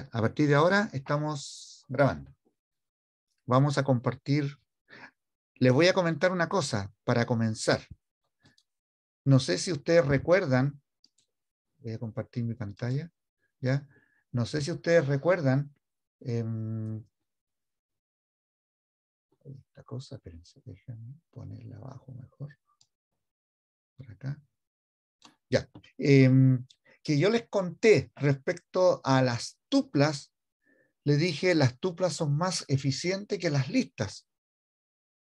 a partir de ahora estamos grabando. Vamos a compartir. Les voy a comentar una cosa para comenzar. No sé si ustedes recuerdan, voy a compartir mi pantalla, ¿ya? No sé si ustedes recuerdan em, esta cosa, espérense, déjenme ponerla abajo mejor. Por acá. Ya. Em, que yo les conté respecto a las tuplas, les dije las tuplas son más eficientes que las listas,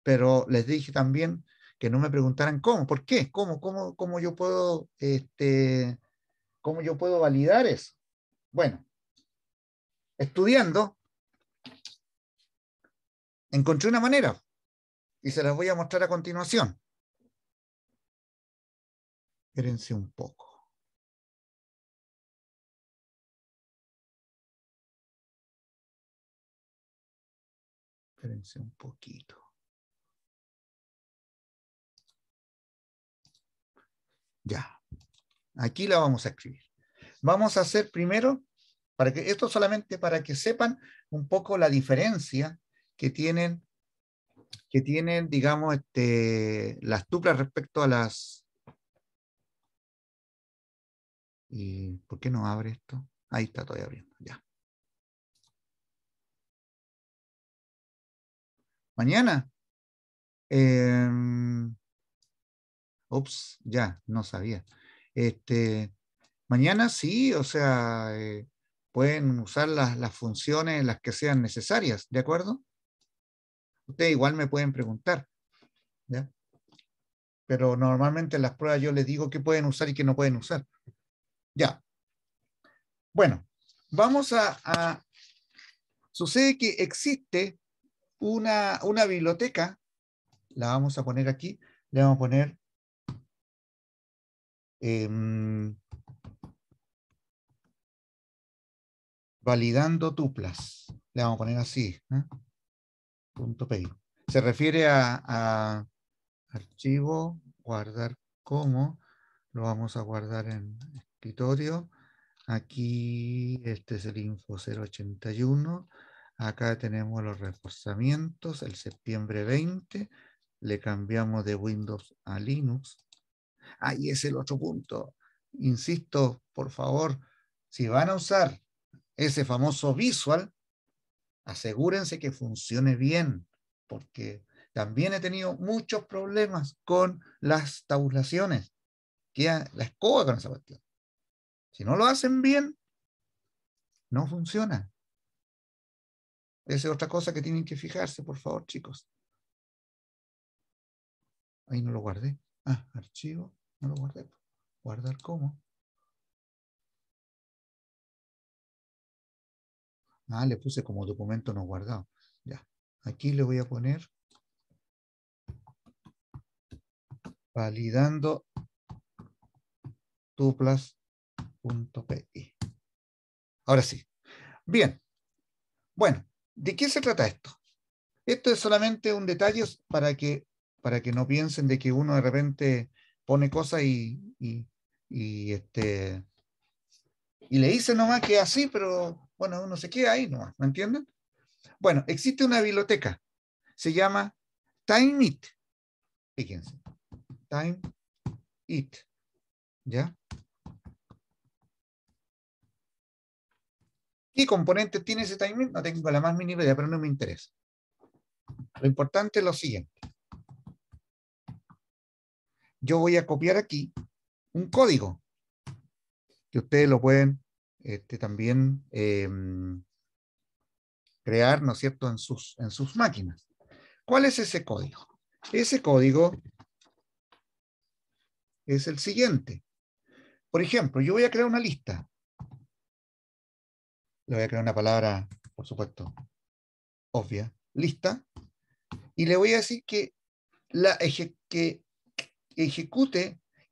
pero les dije también que no me preguntaran cómo, por qué, cómo, cómo, cómo yo puedo, este, cómo yo puedo validar eso. Bueno, estudiando, encontré una manera y se las voy a mostrar a continuación. Espérense un poco. un poquito. Ya. Aquí la vamos a escribir. Vamos a hacer primero, para que, esto solamente para que sepan un poco la diferencia que tienen, que tienen digamos, este, las tuplas respecto a las... ¿Y eh, ¿Por qué no abre esto? Ahí está todavía abriendo, ya. mañana. Eh, ups, ya, no sabía. Este, mañana sí, o sea, eh, pueden usar las, las funciones las que sean necesarias, ¿de acuerdo? Ustedes igual me pueden preguntar, ¿ya? Pero normalmente en las pruebas yo les digo qué pueden usar y qué no pueden usar. Ya. Bueno, vamos a, a... Sucede que existe una, una biblioteca, la vamos a poner aquí, le vamos a poner em, validando tuplas. Le vamos a poner así. ¿eh? Punto pay. Se refiere a, a, archivo, guardar como. Lo vamos a guardar en escritorio. Aquí este es el info 081. Acá tenemos los reforzamientos, el septiembre 20, le cambiamos de Windows a Linux. Ahí es el otro punto. Insisto, por favor, si van a usar ese famoso visual, asegúrense que funcione bien, porque también he tenido muchos problemas con las tabulaciones. la escoba con esa cuestión. Si no lo hacen bien, no funciona. Esa es otra cosa que tienen que fijarse, por favor, chicos. Ahí no lo guardé. Ah, archivo, no lo guardé. Guardar como. Ah, le puse como documento no guardado. Ya. Aquí le voy a poner validando tuplas.pi. Ahora sí. Bien. Bueno, ¿De qué se trata esto? Esto es solamente un detalle para que, para que no piensen de que uno de repente pone cosas y, este, y le dice nomás que así, pero bueno, uno se queda ahí nomás, ¿me entienden? Bueno, existe una biblioteca, se llama Time It. Fíjense, Time It. ¿Ya? ¿Qué componentes tiene ese timing? No tengo la más mínima idea, pero no me interesa. Lo importante es lo siguiente. Yo voy a copiar aquí un código que ustedes lo pueden este, también em, crear, ¿no es cierto?, en sus, en sus máquinas. ¿Cuál es ese código? Ese código es el siguiente. Por ejemplo, yo voy a crear una lista le voy a crear una palabra, por supuesto, obvia, lista, y le voy a decir que, la ejecute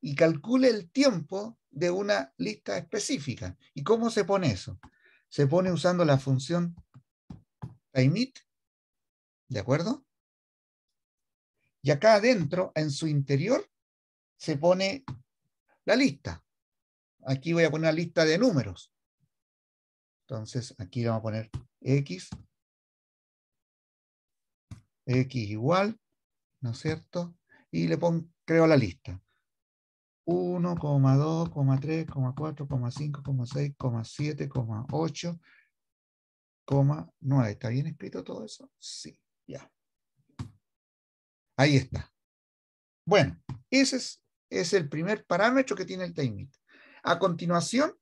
y calcule el tiempo de una lista específica. ¿Y cómo se pone eso? Se pone usando la función timeIt, ¿de acuerdo? Y acá adentro, en su interior, se pone la lista. Aquí voy a poner una lista de números. Entonces aquí le vamos a poner X. X igual, ¿no es cierto? Y le pongo, creo la lista. 1, 2, 3, 4, 5, 6, 7, 8, 9. ¿Está bien escrito todo eso? Sí, ya. Ahí está. Bueno, ese es, el primer parámetro que tiene el timeit. A continuación,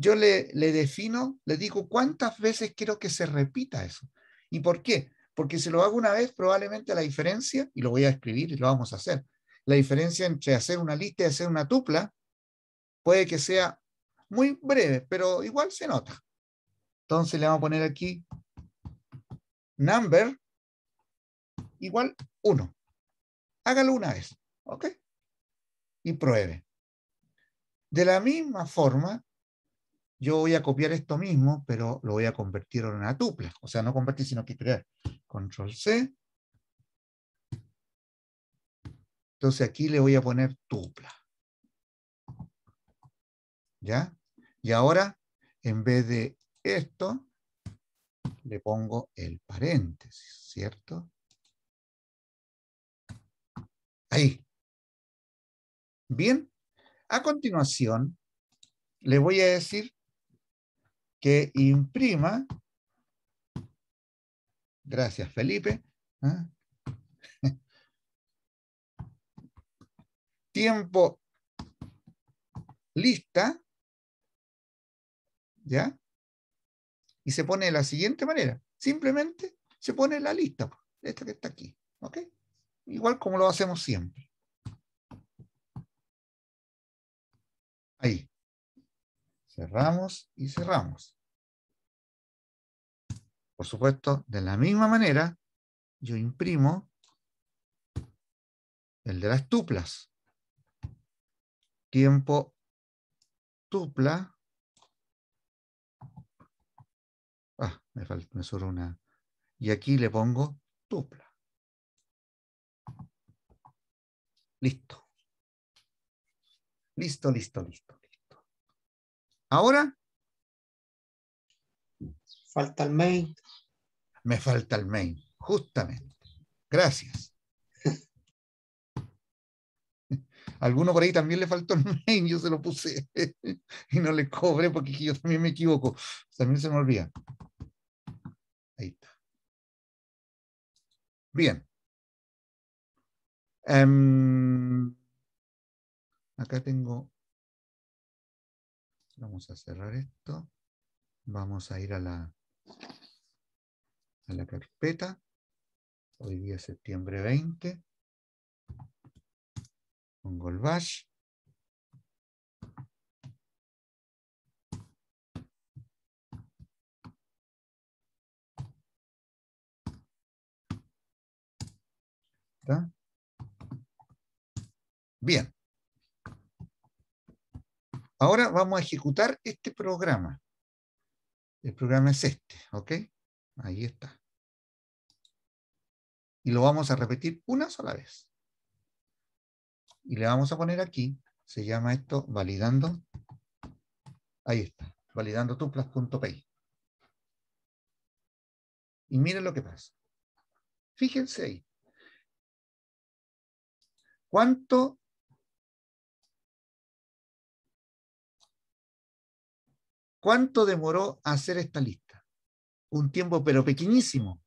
yo le, defino, le digo cuántas veces quiero que se repita eso. ¿Y por qué? Porque si lo hago una vez, probablemente la diferencia, y lo voy a escribir y lo vamos a hacer, la diferencia entre hacer una lista y hacer una tupla puede que sea muy breve, pero igual se nota. Entonces le vamos a poner aquí number igual 1. Hágalo una vez, ¿ok? Y pruebe. De la misma forma, yo voy a copiar esto mismo, pero lo voy a convertir en una tupla. O sea, no convertir, sino que crear. Control C. Entonces aquí le voy a poner tupla. ¿Ya? Y ahora, en vez de esto, le pongo el paréntesis, ¿cierto? Ahí. Bien. A continuación, le voy a decir que imprima, gracias Felipe, ¿ah? tiempo lista, ¿ya? Y se pone de la siguiente manera, simplemente se pone la lista, esta que está aquí, ¿ok? Igual como lo hacemos siempre. Ahí cerramos y cerramos. Por supuesto, de la misma manera, yo imprimo el de las tuplas. Tiempo tupla. Ah, me, falta, me una. Y aquí le pongo tupla. Listo. Listo, listo, listo. Ahora. Falta el main. Me falta el main, justamente. Gracias. Alguno por ahí también le faltó el main, yo se lo puse y no le cobré porque yo también me equivoco. También se me olvida. Ahí está. Bien. Em, acá tengo Vamos a cerrar esto. Vamos a ir a la, a la carpeta. Hoy día septiembre 20. Un golbash Bien. Ahora vamos a ejecutar este programa. El programa es este, ¿ok? Ahí está. Y lo vamos a repetir una sola vez. Y le vamos a poner aquí, se llama esto validando. Ahí está, validando tuplas.py. Y miren lo que pasa. Fíjense ahí. ¿Cuánto ¿Cuánto demoró hacer esta lista? Un tiempo, pero pequeñísimo.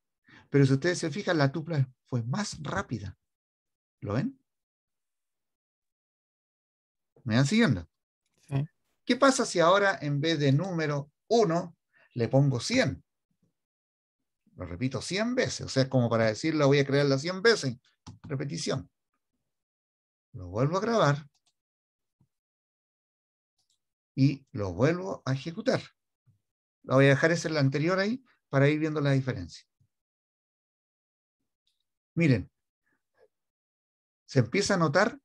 Pero si ustedes se fijan, la tupla fue más rápida. ¿Lo ven? ¿Me van siguiendo? ¿Qué pasa si ahora en vez de número 1 le pongo 100? Lo repito 100 veces. O sea, es como para decirlo, voy a crearla 100 veces. Repetición. Lo vuelvo a grabar y lo vuelvo a ejecutar. lo voy a dejar ese en la anterior ahí para ir viendo la diferencia. Miren, se empieza a notar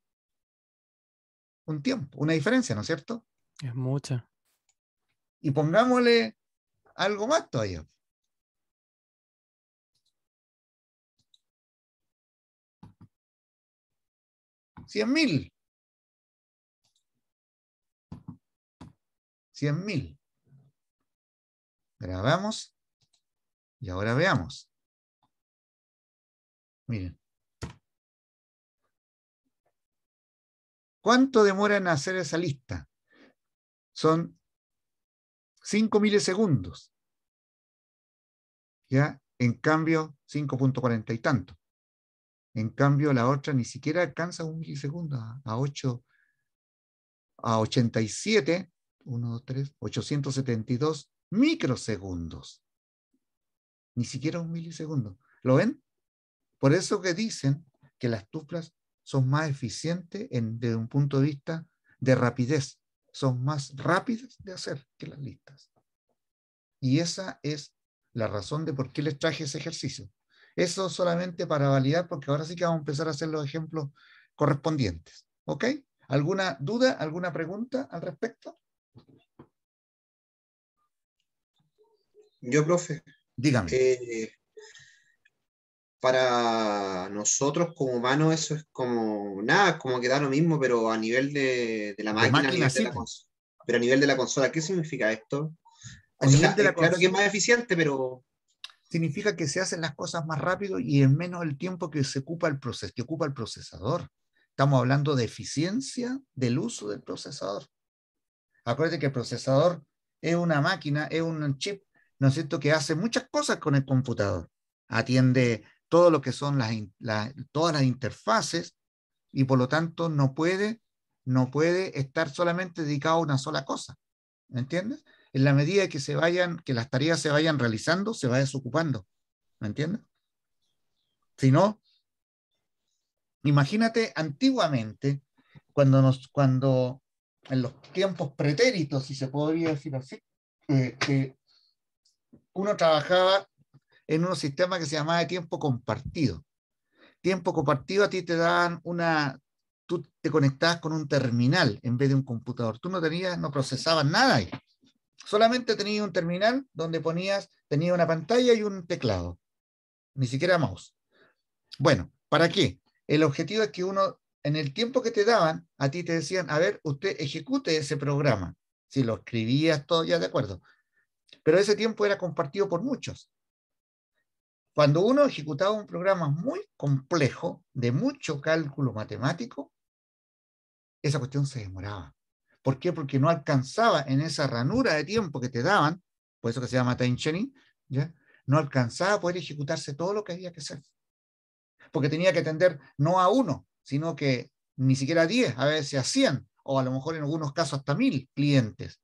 un tiempo, una diferencia, ¿no es cierto? Es mucha. Y pongámosle algo más todavía. Cien mil. 100.000. Grabamos y ahora veamos. Miren. ¿Cuánto demora en hacer esa lista? Son 5 milisegundos. ¿Ya? En cambio, 5.40 y tanto. En cambio, la otra ni siquiera alcanza un milisegundo a, 8, a 87 1, 2, 3, 872 microsegundos. Ni siquiera un milisegundo. ¿Lo ven? Por eso que dicen que las tuplas son más eficientes en, desde un punto de vista de rapidez. Son más rápidas de hacer que las listas. Y esa es la razón de por qué les traje ese ejercicio. Eso solamente para validar, porque ahora sí que vamos a empezar a hacer los ejemplos correspondientes. ¿Ok? ¿Alguna duda, alguna pregunta al respecto? Yo, profe. Dígame. Eh, para nosotros como humanos eso es como nada, como que da lo mismo, pero a nivel de, la máquina, pero a nivel de la consola, ¿qué significa esto? A de la claro que es más eficiente, pero... Significa que se hacen las cosas más rápido y en menos el tiempo que se ocupa el, proceso. que ocupa el procesador. Estamos hablando de eficiencia del uso del procesador. Acuérdate que el procesador es una máquina, es un chip, ¿no es cierto?, que hace muchas cosas con el computador. Atiende todo lo que son las, todas las interfaces y por lo tanto no puede, no puede estar solamente dedicado a una sola cosa. ¿Me entiendes? En la medida que se vayan, que las tareas se vayan realizando, se va desocupando. ¿Me entiendes? Si no, imagínate antiguamente, cuando, nos, cuando en los tiempos pretéritos, si se podría decir así, eh, que uno trabajaba en un sistema que se llamaba de tiempo compartido. Tiempo compartido a ti te daban una, tú te conectabas con un terminal en vez de un computador. Tú no tenías, no procesabas nada ahí. Solamente tenías un terminal donde ponías, tenía una pantalla y un teclado. Ni siquiera mouse. Bueno, ¿para qué? El objetivo es que uno en el tiempo que te daban, a ti te decían, a ver, usted ejecute ese programa. Si lo escribías todo ya de acuerdo. Pero ese tiempo era compartido por muchos. Cuando uno ejecutaba un programa muy complejo, de mucho cálculo matemático, esa cuestión se demoraba. ¿Por qué? Porque no alcanzaba en esa ranura de tiempo que te daban, por eso que se llama time sharing, ¿ya? no alcanzaba a poder ejecutarse todo lo que había que hacer. Porque tenía que atender no a uno, sino que ni siquiera 10, a veces a 100, o a lo mejor en algunos casos hasta 1000 clientes,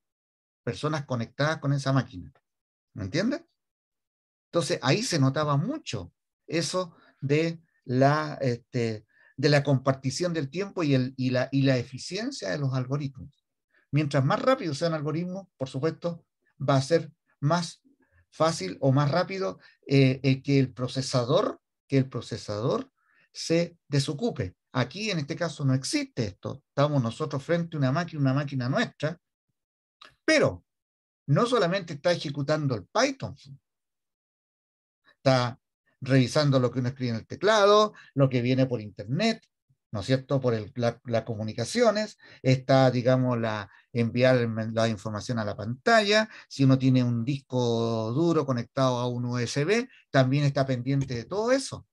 personas conectadas con esa máquina. ¿Me entiendes? Entonces ahí se notaba mucho eso de la, este, de la compartición del tiempo y, y, la, eficiencia de los algoritmos. Mientras más rápido sea un algoritmo, por supuesto, va a ser más fácil o más rápido eh, eh, que el procesador, que el procesador se desocupe. Aquí en este caso no existe esto. Estamos nosotros frente a una máquina, una máquina nuestra, pero no solamente está ejecutando el Python, está revisando lo que uno escribe en el teclado, lo que viene por Internet, ¿no es cierto?, por las comunicaciones, está, digamos, la, enviar la información a la pantalla, si uno tiene un disco duro conectado a un USB, también está pendiente de todo eso.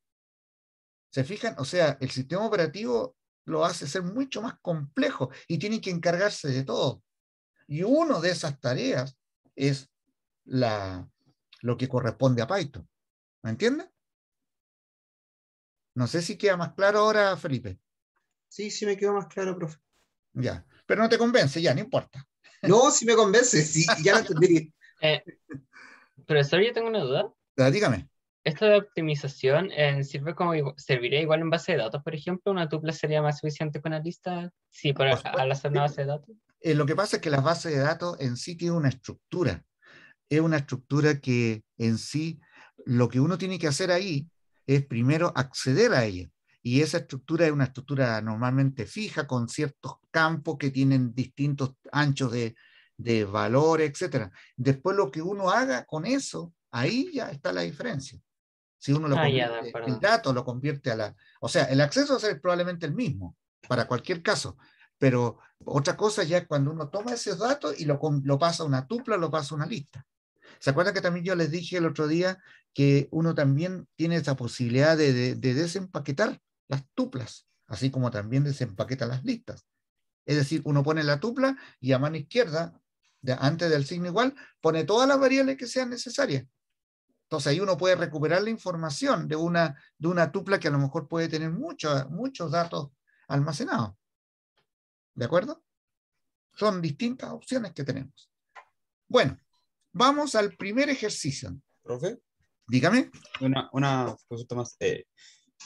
¿Se fijan? O sea, el sistema operativo lo hace ser mucho más complejo y tiene que encargarse de todo. Y una de esas tareas es la, lo que corresponde a Python. ¿Me entiendes? No sé si queda más claro ahora, Felipe. Sí, sí me quedó más claro, profe. Ya, pero no te convence, ya, no importa. No, si me convence, sí, ya lo entendí. Eh, pero, profesor, yo tengo una duda. dígame. Esto de optimización eh, sirve como serviría igual en base de datos, por ejemplo, una tupla sería más suficiente con la lista, sí, para al hacer una base de datos. Eh, lo que pasa es que las bases de datos en sí tienen una estructura. Es una estructura que en sí lo que uno tiene que hacer ahí es primero acceder a ella. Y esa estructura es una estructura normalmente fija con ciertos campos que tienen distintos anchos de, de valor, etc. Después lo que uno haga con eso, ahí ya está la diferencia. Si uno lo ah, convierte, el dato lo convierte a la... O sea, el acceso es probablemente el mismo para cualquier caso, pero otra cosa ya es cuando uno toma esos datos y lo, lo pasa a una tupla, lo pasa a una lista. ¿Se acuerdan que también yo les dije el otro día que uno también tiene esa posibilidad de, desempaquetar las tuplas, así como también desempaqueta las listas? Es decir, uno pone la tupla y a mano izquierda, de, antes del signo igual, pone todas las variables que sean necesarias. Entonces ahí uno puede recuperar la información de una, de una tupla que a lo mejor puede tener muchos muchos datos almacenados. ¿De acuerdo? Son distintas opciones que tenemos. Bueno, vamos al primer ejercicio. ¿Profe? Dígame. Una, una consulta más. Eh,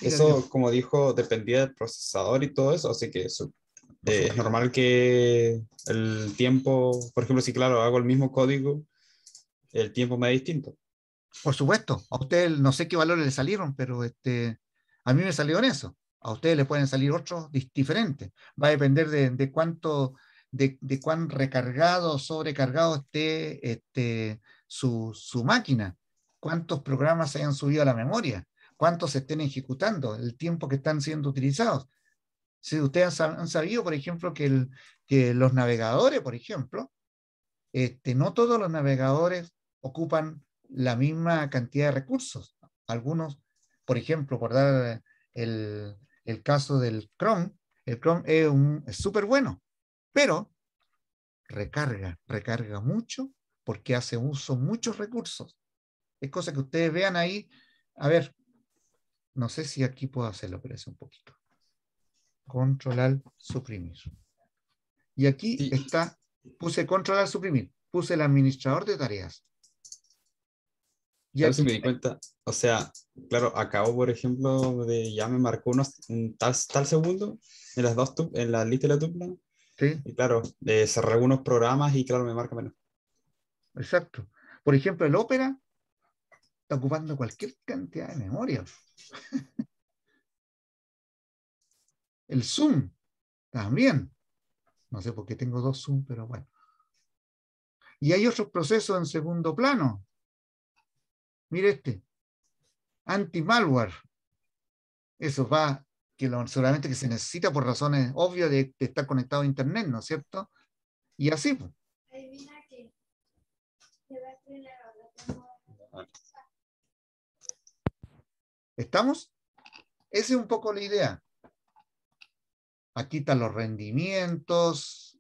eso, como dijo, dependía del procesador y todo eso, así que eh, es normal que el tiempo, por ejemplo, si claro, hago el mismo código, el tiempo me da distinto. Por supuesto, a ustedes no sé qué valores le salieron, pero este, a mí me salieron eso. A ustedes les pueden salir otros diferentes. Va a depender de, cuánto, de, cuán recargado, sobrecargado esté este, su, máquina, cuántos programas se hayan subido a la memoria, cuántos se estén ejecutando, el tiempo que están siendo utilizados. Si ustedes han sabido, por ejemplo, que, el, que los navegadores, por ejemplo, este, no todos los navegadores ocupan la misma cantidad de recursos. Algunos, por ejemplo, por dar el, caso del Chrome, el Chrome es un súper bueno, pero recarga, recarga mucho porque hace uso muchos recursos. Es cosa que ustedes vean ahí. A ver, no sé si aquí puedo hacerlo, pero es un poquito. controlar, suprimir. Y aquí está, puse controlar, suprimir, puse el administrador de tareas ya sí me di cuenta? O sea, claro, acabo, por ejemplo, de ya me marcó unos, un tal, segundo en las dos en la lista de la tupla. Sí. Y claro, de eh, cerré algunos programas y claro, me marca menos. Exacto. Por ejemplo, el ópera está ocupando cualquier cantidad de memoria. el Zoom también. No sé por qué tengo dos Zoom, pero bueno. Y hay otros procesos en segundo plano, Mire este. Anti-malware. Eso va que lo, solamente que se necesita por razones obvias de, estar conectado a Internet, ¿no es cierto? Y así. Pues. ¿Estamos? Esa es un poco la idea. Aquí están los rendimientos,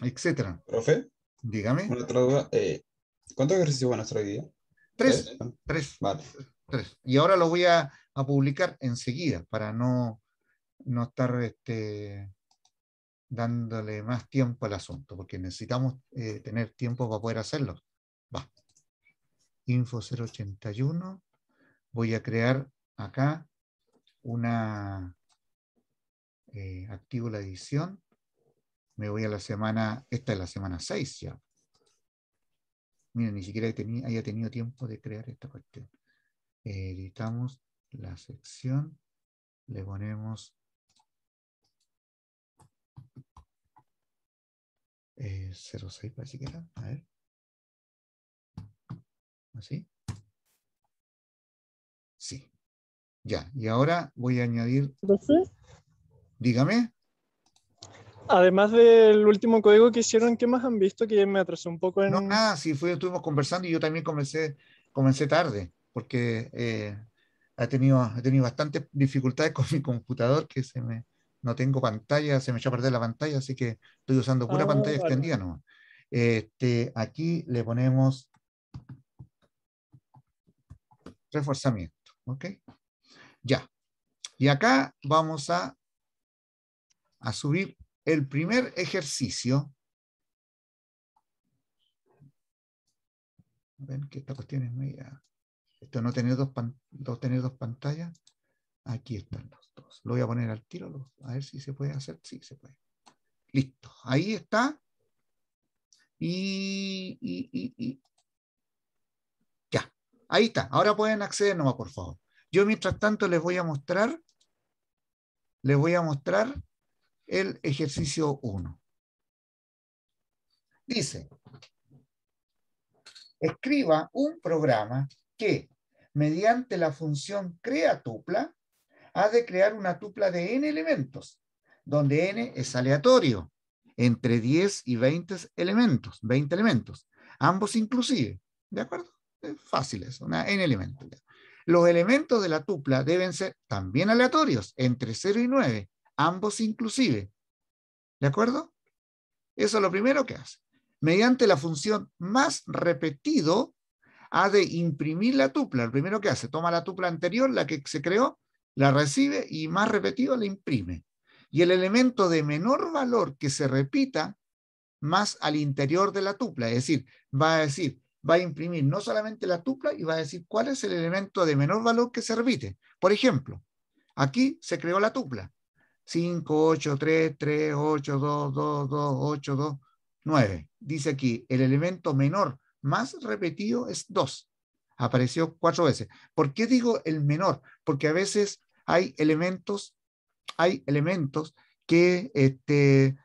etcétera. Profe, dígame. Otra duda. Eh, nuestra ejercicios Tres, ¿Eh? ¿Tres? tres, Y ahora lo voy a, a, publicar enseguida para no, no estar este, dándole más tiempo al asunto, porque necesitamos eh, tener tiempo para poder hacerlo. Va. Info 081. Voy a crear acá una... Eh, activo la edición. Me voy a la semana, esta es la semana 6 ya. Mira, ni siquiera haya tenido tiempo de crear esta cuestión. Eh, editamos la sección, le ponemos 06 eh, para que a ver. ¿Así? Sí. Ya, y ahora voy a añadir... Dígame. Además del último código que hicieron, ¿qué más han visto que me atrasó un poco en...? No, nada, sí, estuvimos conversando y yo también comencé, comencé tarde, porque eh, he, tenido, tenido bastantes dificultades con mi computador, que se me, no tengo pantalla, se me echó a perder la pantalla, así que estoy usando pura oh, pantalla extendida nomás. Este, aquí le ponemos reforzamiento, ¿ok? Ya. Y acá vamos a, a subir el primer ejercicio, ven que esta cuestión es media, esto no tener dos, dos, tener dos pantallas, aquí están los dos. Lo voy a poner al tiro, a ver si se puede hacer, sí se puede. Listo, ahí está. Y, y. ya, ahí está. Ahora pueden acceder nomás, por favor. Yo mientras tanto les voy a mostrar, les voy a mostrar el ejercicio 1. Dice, escriba un programa que, mediante la función crea tupla, ha de crear una tupla de n elementos, donde n es aleatorio, entre 10 y 20 elementos, 20 elementos, ambos inclusive, ¿de acuerdo? Es fácil eso, una n elementos. Los elementos de la tupla deben ser también aleatorios, entre 0 y 9, ambos inclusive. ¿De acuerdo? Eso es lo primero que hace. Mediante la función más repetido, ha de imprimir la tupla. Lo primero que hace, toma la tupla anterior, la que se creó, la recibe y más repetido la imprime. Y el elemento de menor valor que se repita más al interior de la tupla. Es decir, va a decir, va a imprimir no solamente la tupla y va a decir cuál es el elemento de menor valor que se repite. Por ejemplo, aquí se creó la tupla. 5, 8, 3, 3, 8, 2, 2, 2, 8, 2, 9. Dice aquí, el elemento menor más repetido es 2. Apareció cuatro veces. ¿Por qué digo el menor? Porque a veces hay elementos, hay elementos que, este,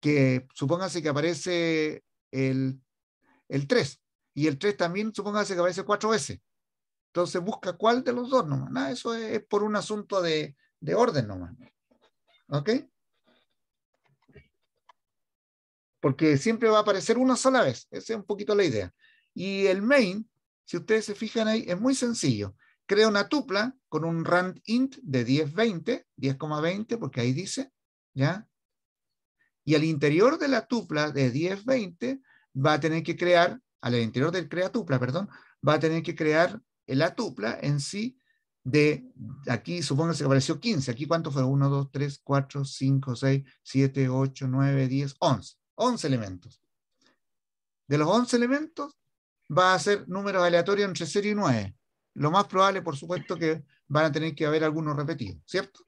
que supóngase que aparece el, 3 y el 3 también supóngase que aparece cuatro veces. Entonces busca cuál de los dos nomás. eso es, por un asunto de orden nomás. ¿Ok? Porque siempre va a aparecer una sola vez. Esa es un poquito la idea. Y el main, si ustedes se fijan ahí, es muy sencillo. Crea una tupla con un rand int de 1020, 10,20, porque ahí dice, ¿ya? Y al interior de la tupla de 1020 va a tener que crear, al interior del crea tupla, perdón, va a tener que crear la tupla en sí de aquí, supóngase que apareció 15. Aquí, ¿cuánto fue? 1, 2, 3, 4, 5, 6, 7, 8, 9, 10, 11. 11 elementos. De los 11 elementos, va a ser número aleatorio entre 0 y 9. Lo más probable, por supuesto, que van a tener que haber algunos repetidos, ¿cierto?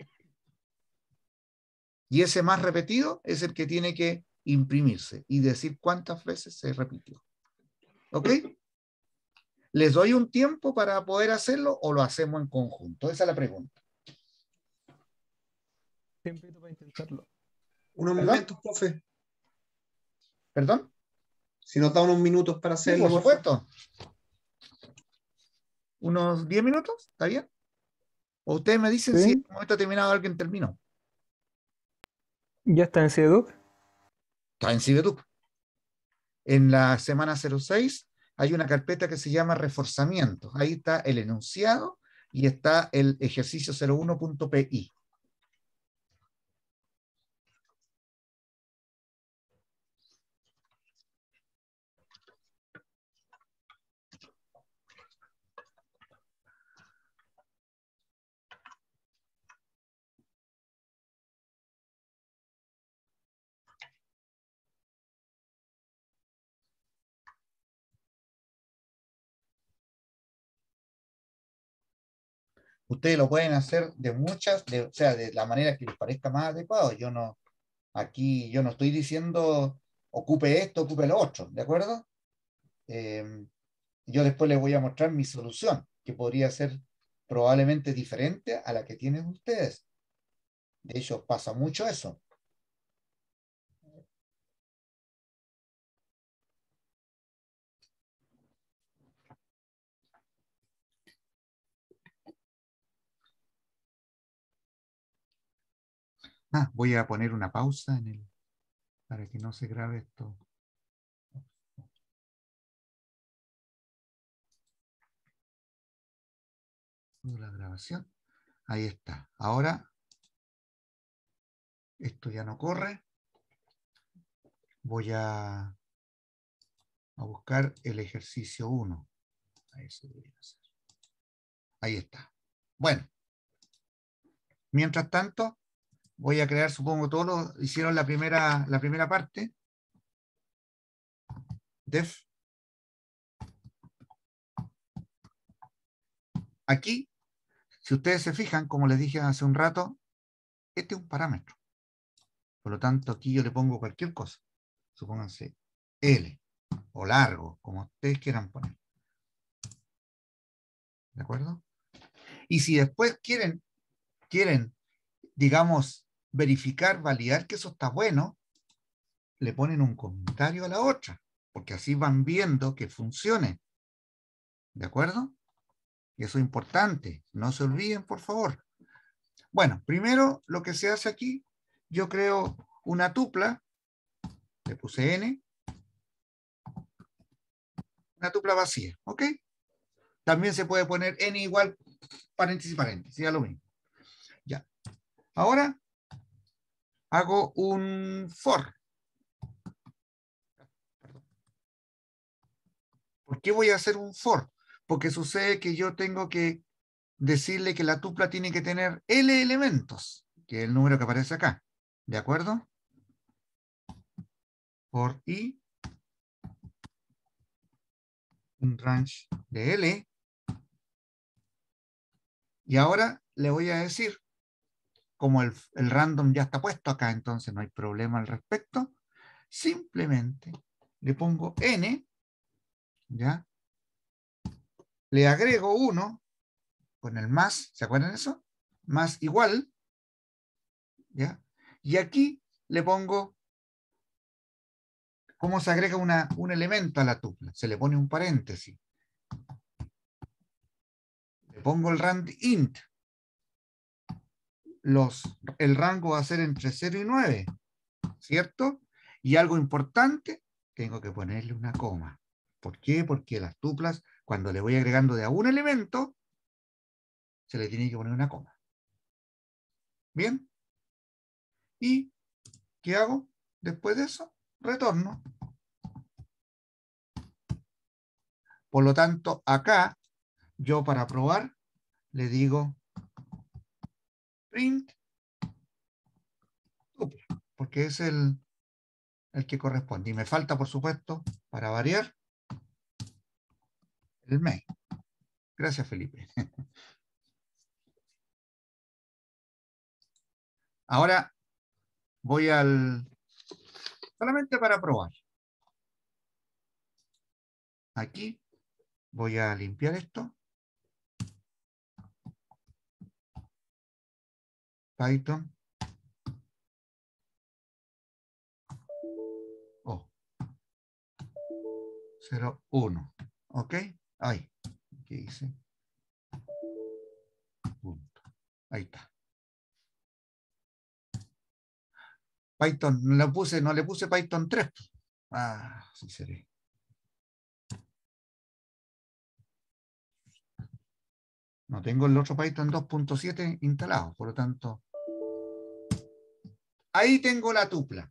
Y ese más repetido es el que tiene que imprimirse y decir cuántas veces se repitió. ¿Ok? ¿Les doy un tiempo para poder hacerlo o lo hacemos en conjunto? Esa es la pregunta. Unos ¿Perdón? profe. ¿Perdón? Si nos da unos minutos para hacerlo. por supuesto. ¿Unos 10 minutos? ¿Está bien? O ustedes me dicen si en momento terminado alguien terminó. ¿Ya está en CIDUC? Está en CIDUC. En la semana 06 hay una carpeta que se llama reforzamiento. Ahí está el enunciado y está el ejercicio 01.pi. Ustedes lo pueden hacer de muchas, o sea, de la manera que les parezca más adecuado. Yo no, aquí yo no estoy diciendo ocupe esto, ocupe lo otro, ¿de acuerdo? Em, yo después les voy a mostrar mi solución, que podría ser probablemente diferente a la que tienen ustedes. De hecho, pasa mucho eso. Ah, voy a poner una pausa en el, para que no se grabe esto. La grabación. Ahí está. Ahora esto ya no corre. Voy a, a buscar el ejercicio 1. Ahí está. Bueno, mientras tanto, Voy a crear, supongo, todos los, hicieron la primera, la primera parte. Def. Aquí, si ustedes se fijan, como les dije hace un rato, este es un parámetro. Por lo tanto, aquí yo le pongo cualquier cosa. Supónganse L o largo, como ustedes quieran poner. ¿De acuerdo? Y si después quieren, quieren, digamos, verificar, validar que eso está bueno, le ponen un comentario a la otra, porque así van viendo que funcione. ¿De acuerdo? eso es importante. No se olviden, por favor. Bueno, primero lo que se hace aquí, yo creo una tupla, le puse N, una tupla vacía, ¿ok? También se puede poner N igual, paréntesis, paréntesis, ya lo mismo. Ya. Ahora, hago un for. ¿Por qué voy a hacer un for? Porque sucede que yo tengo que decirle que la tupla tiene que tener L elementos, que es el número que aparece acá. ¿De acuerdo? Por i, un range de L. Y ahora le voy a decir como el, random ya está puesto acá, entonces no hay problema al respecto, simplemente le pongo n, ¿ya? Le agrego uno, con el más, ¿se acuerdan eso? Más igual, ¿ya? Y aquí le pongo cómo se agrega una, un elemento a la tupla. Se le pone un paréntesis. Le pongo el rand int el rango va a ser entre 0 y 9, ¿cierto? Y algo importante, tengo que ponerle una coma. ¿Por qué? Porque las tuplas, cuando le voy agregando de algún elemento, se le tiene que poner una coma. ¿Bien? ¿Y qué hago después de eso? Retorno. Por lo tanto, acá, yo para probar, le digo print porque es el, el que corresponde. Y me falta, por supuesto, para variar, el main. Gracias, Felipe. Ahora voy al... Solamente para probar. Aquí voy a limpiar esto. Python. Oh. 01. ¿Ok? Ahí. ¿Qué hice? Punto. Ahí está. Python, no, puse, no le puse Python 3. Pues. Ah, sí seré. No tengo el otro Python 2.7 instalado, por lo tanto, Ahí tengo la tupla.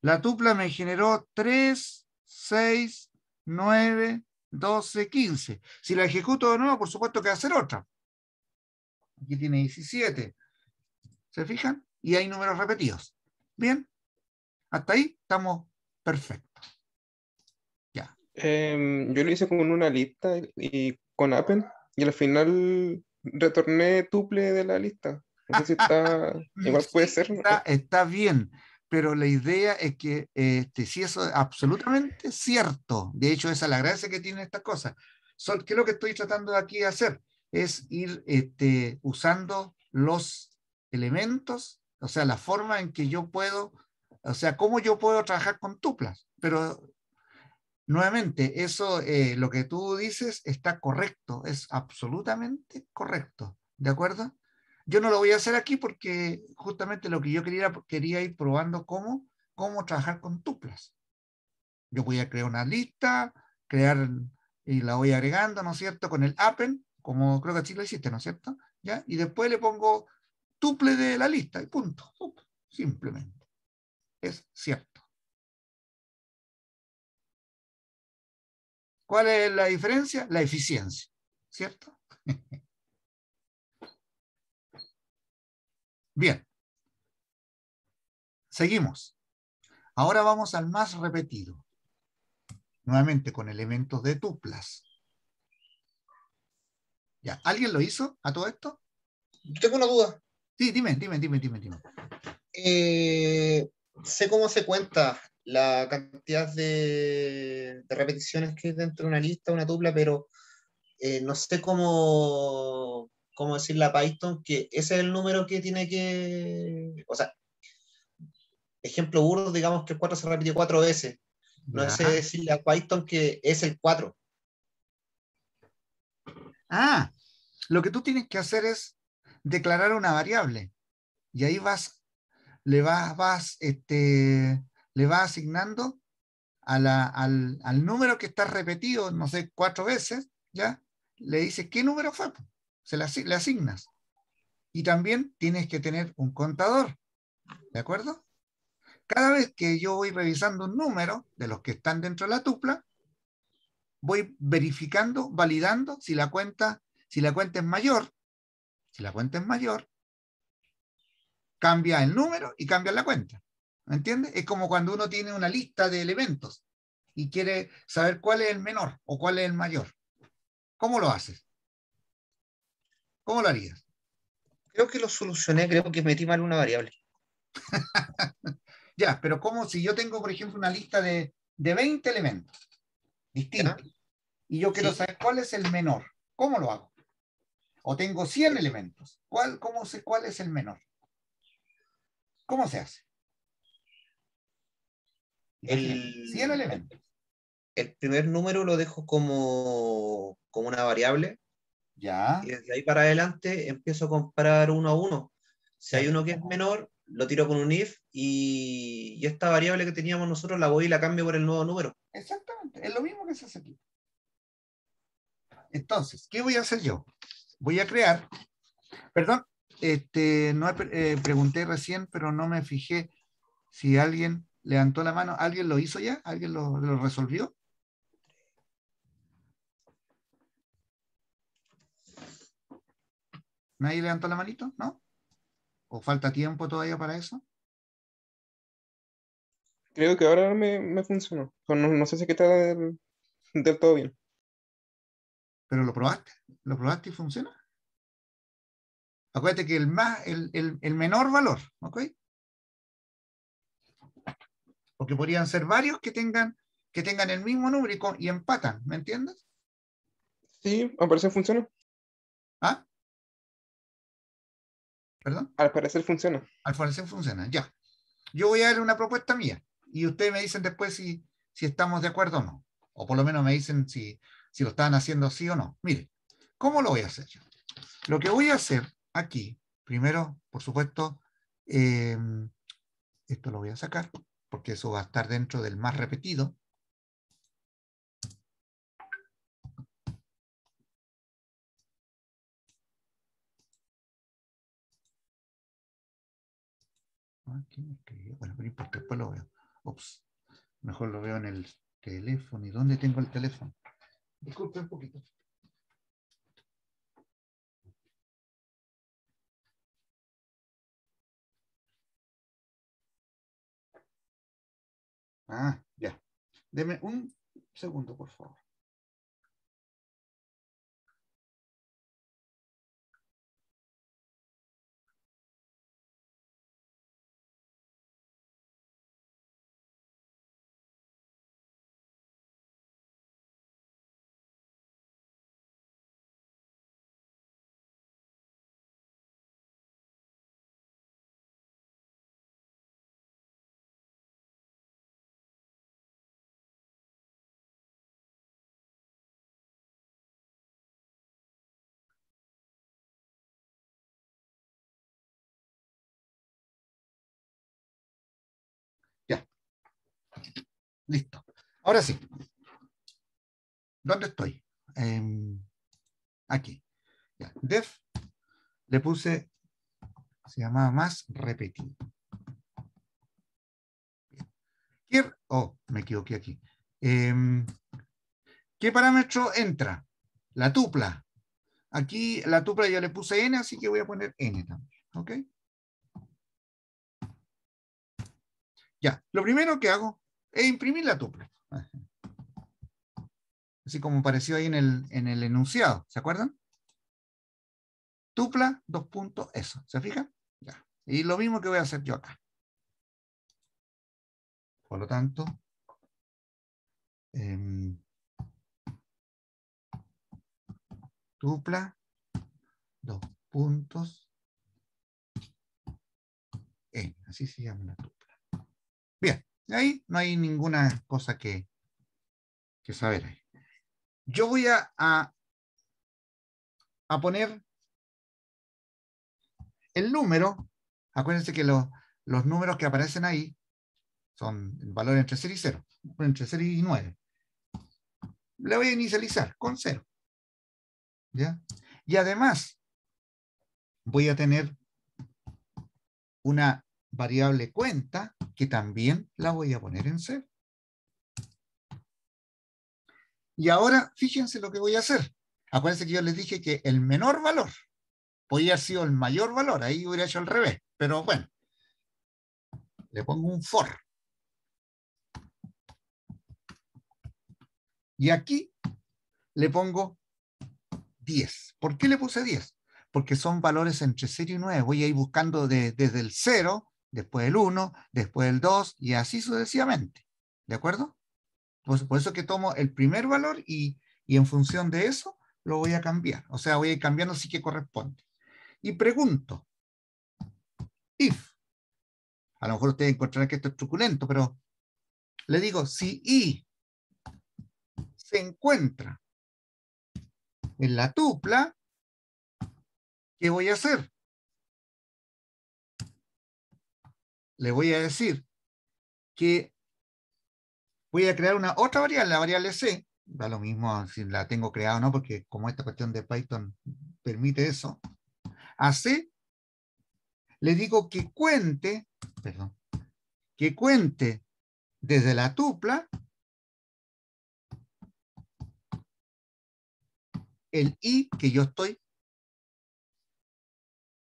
La tupla me generó 3, 6, 9, 12, 15. Si la ejecuto de nuevo, por supuesto que va a ser otra. Aquí tiene 17. ¿Se fijan? Y hay números repetidos. ¿Bien? Hasta ahí estamos perfectos. Ya. Em, yo lo hice con una lista y con Apple y al final retorné tuple de la lista está, igual puede ser. Está, bien, pero la idea es que este, si eso es absolutamente cierto, de hecho esa es la gracia que tiene estas cosas. ¿Qué es lo que estoy tratando de aquí hacer? Es ir este, usando los elementos, o sea, la forma en que yo puedo, o sea, cómo yo puedo trabajar con tuplas, pero Nuevamente, eso, eh, lo que tú dices está correcto, es absolutamente correcto, ¿de acuerdo? Yo no lo voy a hacer aquí porque justamente lo que yo quería, quería ir probando cómo, cómo trabajar con tuplas. Yo voy a crear una lista, crear y la voy agregando, ¿no es cierto? Con el appen, como creo que así lo hiciste, ¿no es cierto? ¿Ya? Y después le pongo tuple de la lista y punto. Simplemente. Es cierto. ¿Cuál es la diferencia? La eficiencia, ¿cierto? Bien. Seguimos. Ahora vamos al más repetido. Nuevamente con elementos de tuplas. Ya, ¿alguien lo hizo a todo esto? tengo una duda. Sí, dime, dime, dime, dime, dime. Eh, sé cómo se cuenta la cantidad de, repeticiones que hay dentro de una lista, una tupla, pero eh, no sé cómo ¿Cómo decirle a Python que ese es el número que tiene que, o sea, ejemplo burdo, digamos que el 4 se repite cuatro veces. No sé decirle a Python que es el 4. Ah, lo que tú tienes que hacer es declarar una variable y ahí vas, le vas, vas, este, le vas asignando al, número que está repetido, no sé, cuatro veces, ¿ya? Le dices qué número fue se le asignas. Y también tienes que tener un contador, ¿de acuerdo? Cada vez que yo voy revisando un número de los que están dentro de la tupla, voy verificando, validando si la cuenta, si la cuenta es mayor, si la cuenta es mayor, cambia el número y cambia la cuenta. ¿Me entiendes? Es como cuando uno tiene una lista de elementos y quiere saber cuál es el menor o cuál es el mayor. ¿Cómo lo haces? ¿Cómo lo harías? Creo que lo solucioné, creo que metí mal una variable. ya, pero ¿cómo si yo tengo, por ejemplo, una lista de, 20 elementos distintos y yo quiero saber cuál es el menor? ¿Cómo lo hago? O tengo 100 elementos. ¿Cuál, cómo sé cuál es el menor? ¿Cómo se hace? El, 100 elementos. El primer número lo dejo como, como una variable ya. Y desde ahí para adelante empiezo a comprar uno a uno. Si hay uno que es menor, lo tiro con un if y, esta variable que teníamos nosotros la voy y la cambio por el nuevo número. Exactamente, es lo mismo que se hace aquí. Entonces, ¿qué voy a hacer yo? Voy a crear, perdón, este, no eh, pregunté recién, pero no me fijé si alguien levantó la mano. ¿Alguien lo hizo ya? ¿Alguien lo resolvió? ¿Nadie levantó la manito? ¿No? ¿O falta tiempo todavía para eso? Creo que ahora me, funcionó. No, sé si está del, del, todo bien. Pero lo probaste. Lo probaste y funciona. Acuérdate que el, más, el, menor valor, ¿ok? Porque podrían ser varios que tengan, que tengan el mismo número y, y empatan, ¿me entiendes? Sí, me parece que funciona. ¿Ah? ¿Perdón? Al parecer funciona. Al parecer funciona, ya. Yo voy a darle una propuesta mía y ustedes me dicen después si, si estamos de acuerdo o no. O por lo menos me dicen si, si lo están haciendo así o no. Mire, ¿cómo lo voy a hacer yo? Lo que voy a hacer aquí, primero, por supuesto, eh, esto lo voy a sacar porque eso va a estar dentro del más repetido. Ah, bueno, después lo veo. Ups, mejor lo veo en el teléfono. ¿Y dónde tengo el teléfono? Disculpe un poquito. Ah, ya. Deme un segundo, por favor. Listo. Ahora sí. ¿Dónde estoy? Em, aquí. Def le puse, se llamaba más repetir. Oh, me equivoqué aquí. Em, ¿Qué parámetro entra? La tupla. Aquí la tupla ya le puse n, así que voy a poner n también. ¿Ok? Ya, lo primero que hago e imprimir la tupla. Así como apareció ahí en el, enunciado, ¿se acuerdan? Tupla, dos puntos, eso. ¿Se fijan? Ya. Y lo mismo que voy a hacer yo acá. Por lo tanto, em, tupla, dos puntos, N. E, así se llama la tupla. Bien. Ahí no hay ninguna cosa que, saber Yo voy a, poner el número. Acuérdense que los números que aparecen ahí son el valor entre 0 y 0, entre 0 y 9. Le voy a inicializar con 0. ¿Ya? Y además voy a tener una variable cuenta, que también la voy a poner en cero. Y ahora, fíjense lo que voy a hacer. Acuérdense que yo les dije que el menor valor podía haber sido el mayor valor. Ahí hubiera hecho al revés, pero bueno. Le pongo un for. Y aquí le pongo 10. ¿Por qué le puse 10? Porque son valores entre 0 y 9. Voy a ir buscando desde el 0 después el 1, después el 2 y así sucesivamente. ¿De acuerdo? por eso que tomo el primer valor y, en función de eso lo voy a cambiar. O sea, voy a ir cambiando si que corresponde. Y pregunto, if, a lo mejor ustedes encontrarán que esto es truculento, pero le digo, si i se encuentra en la tupla, ¿qué voy a hacer? le voy a decir que voy a crear una otra variable, la variable C, da lo mismo si la tengo creada o no, porque como esta cuestión de Python permite eso, a C le digo que cuente, perdón, que cuente desde la tupla el i que yo estoy,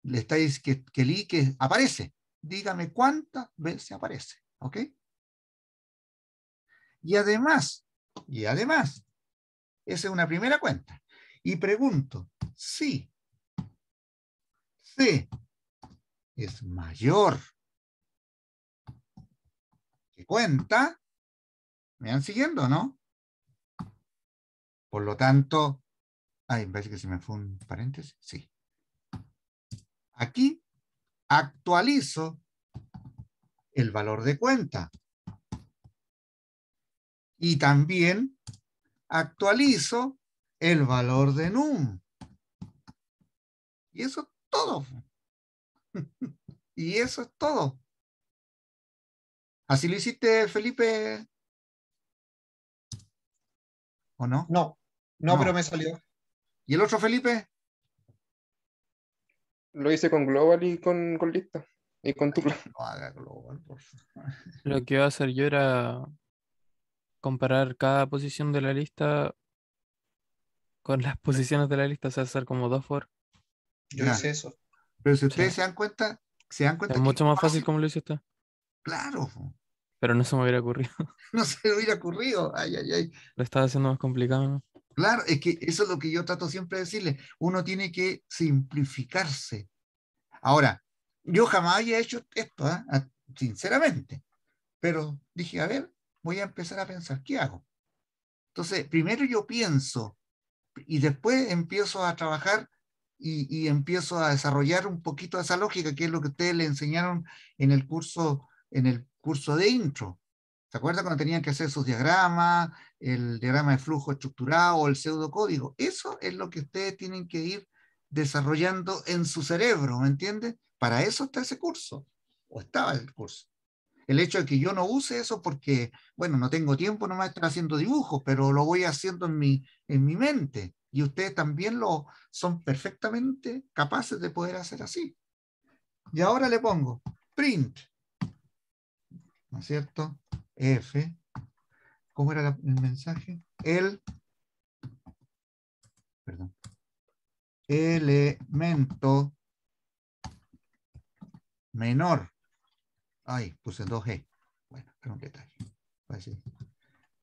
le estáis que, que el i que aparece dígame cuántas veces aparece. ¿Ok? Y además, y además, esa es una primera cuenta. Y pregunto, si C es mayor que cuenta, ¿me van siguiendo no? Por lo tanto, ay, parece que se me fue un paréntesis, sí. Aquí actualizo el valor de cuenta. Y también actualizo el valor de num. Y eso es todo. y eso es todo. ¿Así lo hiciste, Felipe? ¿O no? No, no, no. pero me salió. ¿Y el otro Felipe? Lo hice con Global y con, Lista. Y con tu No haga Global, por Lo que iba a hacer yo era comparar cada posición de la lista con las posiciones de la lista, o sea, hacer como dos for. Yo hice eso. Pero si ustedes se dan cuenta, se dan cuenta. Es mucho más fácil, como lo hizo usted. Claro. Pero no se me hubiera ocurrido. No se me hubiera ocurrido. Ay, ay, ay. Lo estaba haciendo más complicado. ¿no? Claro, es que eso es lo que yo trato siempre de decirle. Uno tiene que simplificarse. Ahora, yo jamás había hecho esto, ¿ah? Ah, sinceramente, pero dije, a ver, voy a empezar a pensar, ¿qué hago? Entonces, primero yo pienso y después empiezo a trabajar y, empiezo a desarrollar un poquito esa lógica, que es lo que ustedes le enseñaron en el curso, en el curso de intro. ¿Se acuerdan cuando tenían que hacer sus diagramas, el diagrama de flujo estructurado o el pseudocódigo? Eso es lo que ustedes tienen que ir desarrollando en su cerebro, ¿me entiendes? Para eso está ese curso, o estaba el curso. El hecho de que yo no use eso porque, bueno, no tengo tiempo nomás estar haciendo dibujos, pero lo voy haciendo en mi, en mi mente. Y ustedes también lo son perfectamente capaces de poder hacer así. Y ahora le pongo print. ¿No es cierto? F. ¿Cómo era el mensaje? El, perdón, elemento menor. Ay, puse 2G. E. Bueno, era un detalle.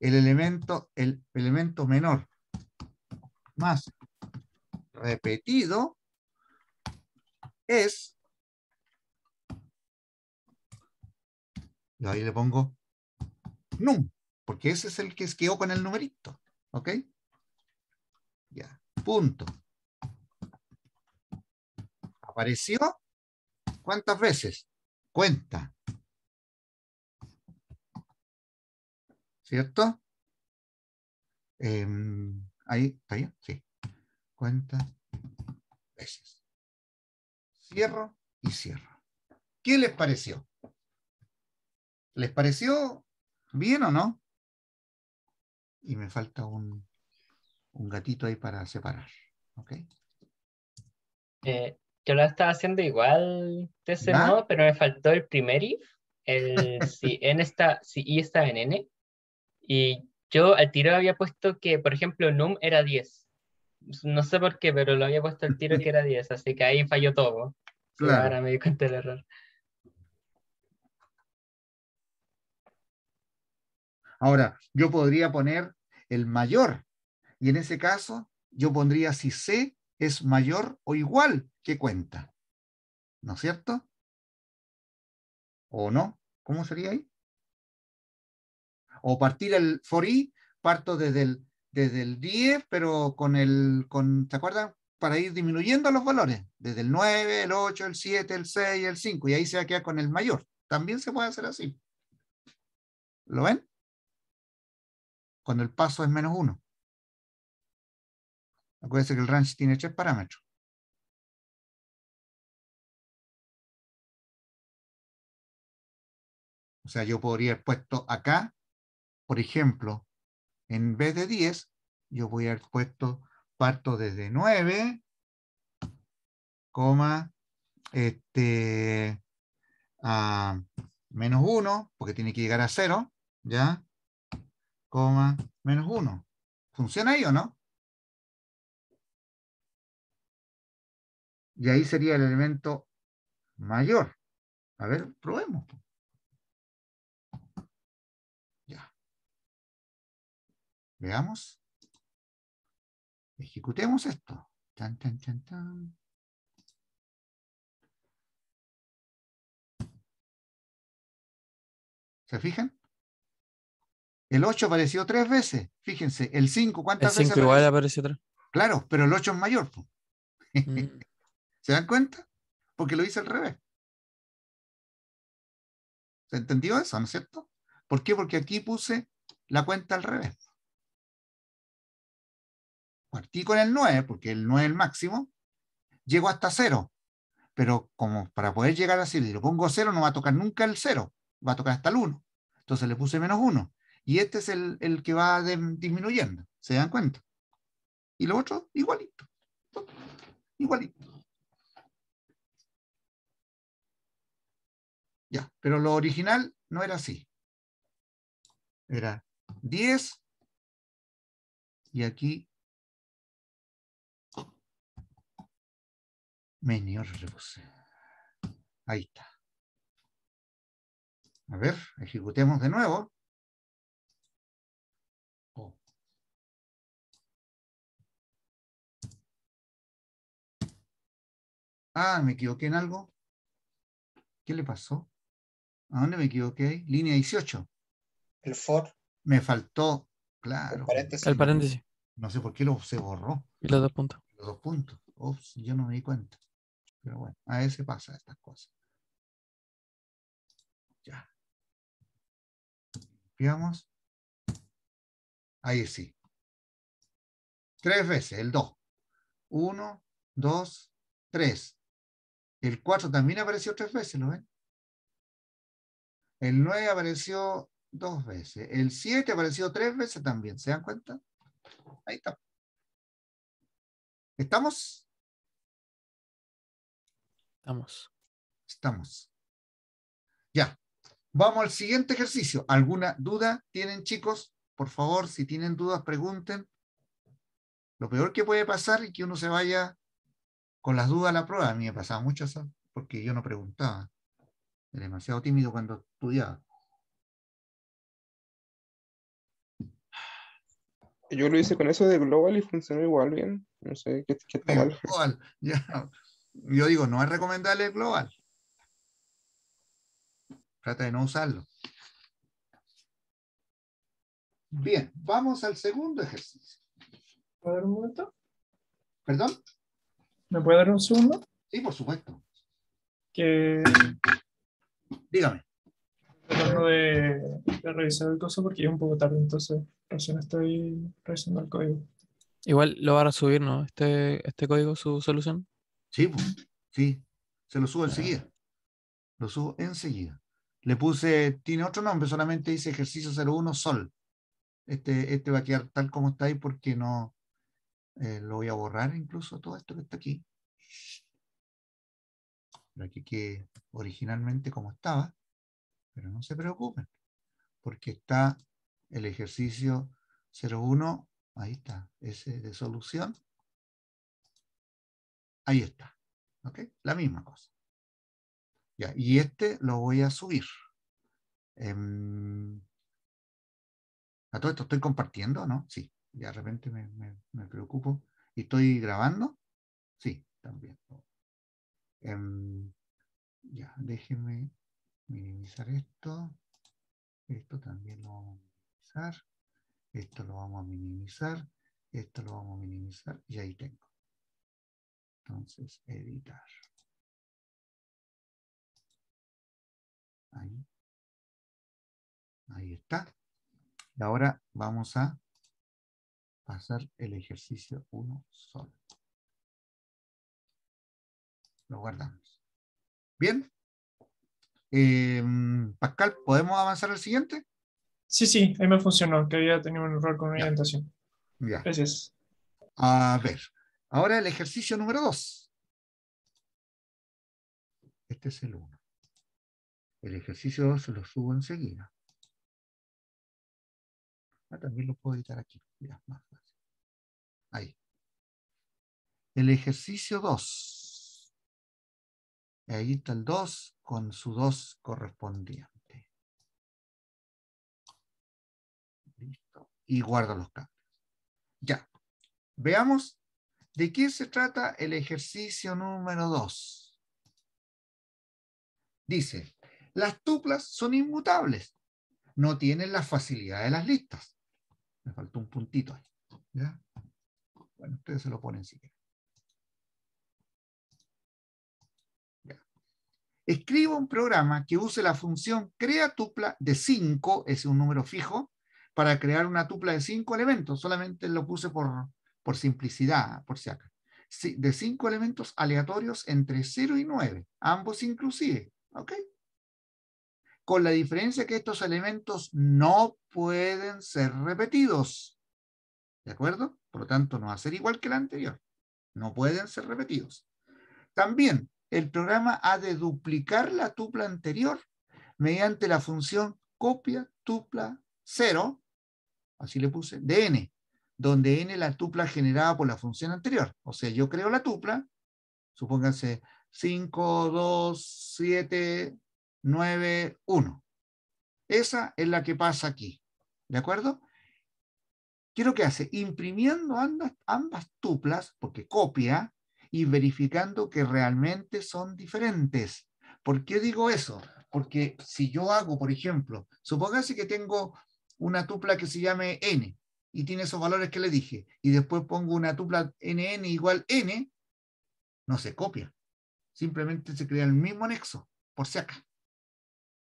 El elemento, el elemento menor más repetido es, y ahí le pongo porque ese es el que quedó con el numerito. ¿Ok? Ya, punto. ¿Apareció? ¿Cuántas veces? Cuenta. ¿Cierto? Em, ahí, ¿está bien? Sí. Cuenta veces. Cierro y cierro. ¿Qué les pareció? ¿Les pareció ¿Bien o no? Y me falta un, un gatito ahí para separar. ¿Ok? Eh, yo la estaba haciendo igual de ese modo, pero me faltó el primer if. El, si, en esta si i estaba en n. Y yo al tiro había puesto que, por ejemplo, num era 10. No sé por qué, pero lo había puesto al tiro que era 10, así que ahí falló todo. Claro. ahora me di cuenta del error. Ahora, yo podría poner el mayor, y en ese caso yo pondría si C es mayor o igual que cuenta. ¿No es cierto? ¿O no? ¿Cómo sería ahí? O partir el for i, parto desde el, desde el 10, pero con el, con, ¿te acuerdan? Para ir disminuyendo los valores, desde el 9, el 8, el 7, el 6, el 5, y ahí se va con el mayor. También se puede hacer así. ¿Lo ven? cuando el paso es menos 1. Acuérdense que el range tiene tres parámetros. O sea, yo podría haber puesto acá, por ejemplo, en vez de 10, yo voy a haber puesto, parto desde 9, coma, este, ah, menos 1, porque tiene que llegar a 0, ¿ya? coma, menos uno. ¿Funciona ahí o no? Y ahí sería el elemento mayor. A ver, probemos. Ya. Veamos. Ejecutemos esto. Tan, tan, ¿Se fijan? El 8 apareció tres veces, fíjense. El 5, ¿cuántas el 5 veces? apareció tres. Claro, pero el 8 es mayor. Mm. ¿Se dan cuenta? Porque lo hice al revés. ¿Se entendió eso, no es cierto? ¿Por qué? Porque aquí puse la cuenta al revés. Partí con el 9, porque el 9 es el máximo. Llego hasta 0. Pero como para poder llegar a si lo pongo 0, no va a tocar nunca el 0. Va a tocar hasta el 1. Entonces le puse menos 1. Y este es el, que va disminuyendo, ¿se dan cuenta? Y lo otro, igualito. Igualito. Ya, pero lo original no era así. Era 10 y aquí Menor Ahí está. A ver, ejecutemos de nuevo. Ah, me equivoqué en algo. ¿Qué le pasó? ¿A dónde me equivoqué? Línea 18. El for. Me faltó, claro. El paréntesis. No sé por qué lo, se borró. Y los dos puntos. Los dos puntos. Ups, yo no me di cuenta. Pero bueno, a veces pasa estas cosas. Ya. Veamos. Ahí sí. Tres veces, el 2. Uno, dos, tres. El 4 también apareció tres veces, ¿lo ven? El 9 apareció dos veces. El 7 apareció tres veces también, ¿se dan cuenta? Ahí está. ¿Estamos? Estamos. Estamos. Ya. Vamos al siguiente ejercicio. ¿Alguna duda tienen, chicos? Por favor, si tienen dudas, pregunten. Lo peor que puede pasar es que uno se vaya con las dudas a la prueba. A mí me pasaba mucho eso porque yo no preguntaba. Era demasiado tímido cuando estudiaba. Yo lo hice con eso de Global y funcionó igual bien. No sé qué, tal. Yo digo, no es recomendable el Global. Trata de no usarlo. Bien, vamos al segundo ejercicio. un momento? ¿Perdón? ¿Me puede dar un segundo? Sí, por supuesto. Que... Dígame. Tratando de, revisar el coso porque es un poco tarde, entonces recién estoy revisando el código. Igual lo van a subir, ¿no? Este, este código, su solución. Sí, sí. Se lo subo enseguida. Lo subo enseguida. Le puse, tiene otro nombre, solamente dice ejercicio 01 sol. Este, este va a quedar tal como está ahí porque no, eh, lo voy a borrar incluso todo esto que está aquí. Para que quede originalmente como estaba. Pero no se preocupen, porque está el ejercicio 01, ahí está, ese de solución. Ahí está, ¿ok? La misma cosa. Ya, y este lo voy a subir. Em, a todo esto estoy compartiendo, ¿no? Sí de repente me, preocupo. ¿Y estoy grabando? Sí, también. Em, ya, déjenme minimizar esto. Esto también lo vamos a minimizar. Esto lo vamos a minimizar. Esto lo vamos a minimizar. Y ahí tengo. Entonces, editar. Ahí. Ahí está. Y ahora vamos a hacer el ejercicio uno solo. Lo guardamos. Bien. Em, Pascal, ¿podemos avanzar al siguiente? Sí, sí, ahí me funcionó, que había tenido un error con mi orientación. Ya. Gracias. A ver, ahora el ejercicio número 2. Este es el uno. El ejercicio 2 lo subo enseguida. Ah, también lo puedo editar aquí. más fácil. Ahí. El ejercicio 2. Ahí está el 2 con su 2 correspondiente. Listo. Y guardo los cambios. Ya. Veamos de qué se trata el ejercicio número 2. Dice, las tuplas son inmutables. No tienen la facilidad de las listas. Me faltó un puntito ahí. ¿ya? Bueno, ustedes se lo ponen si quieren. Escribo un programa que use la función crea tupla de 5, es un número fijo, para crear una tupla de 5 elementos. Solamente lo puse por, por simplicidad, por si acaso. De cinco elementos aleatorios entre 0 y 9, ambos inclusive. ¿Ok? con la diferencia que estos elementos no pueden ser repetidos. ¿De acuerdo? Por lo tanto, no va a ser igual que la anterior. No pueden ser repetidos. También, el programa ha de duplicar la tupla anterior mediante la función copia tupla 0, así le puse, de n, donde n es la tupla generada por la función anterior. O sea, yo creo la tupla, supónganse 5, 2, 7, 1. Esa es la que pasa aquí. ¿De acuerdo? ¿Qué es lo que hace? Imprimiendo ambas, tuplas, porque copia, y verificando que realmente son diferentes. ¿Por qué digo eso? Porque si yo hago, por ejemplo, supongase que tengo una tupla que se llame n y tiene esos valores que le dije, y después pongo una tupla nn igual n, no se copia. Simplemente se crea el mismo anexo, por si acá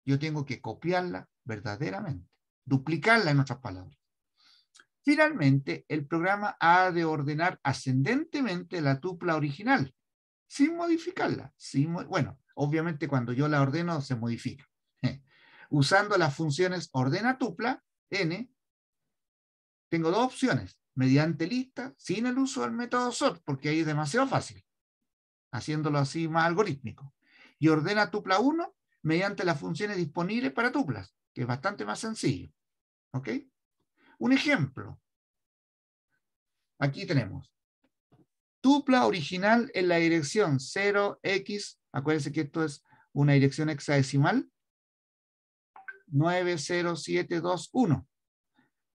yo tengo que copiarla verdaderamente, duplicarla en otras palabras. Finalmente, el programa ha de ordenar ascendentemente la tupla original, sin modificarla. Sin, bueno, obviamente cuando yo la ordeno se modifica. Usando las funciones ordena tupla, n, tengo dos opciones, mediante lista, sin el uso del método sort, porque ahí es demasiado fácil, haciéndolo así más algorítmico. Y ordena tupla 1, mediante las funciones disponibles para tuplas, que es bastante más sencillo. ¿Ok? Un ejemplo. Aquí tenemos tupla original en la dirección 0x, acuérdense que esto es una dirección hexadecimal, 90721.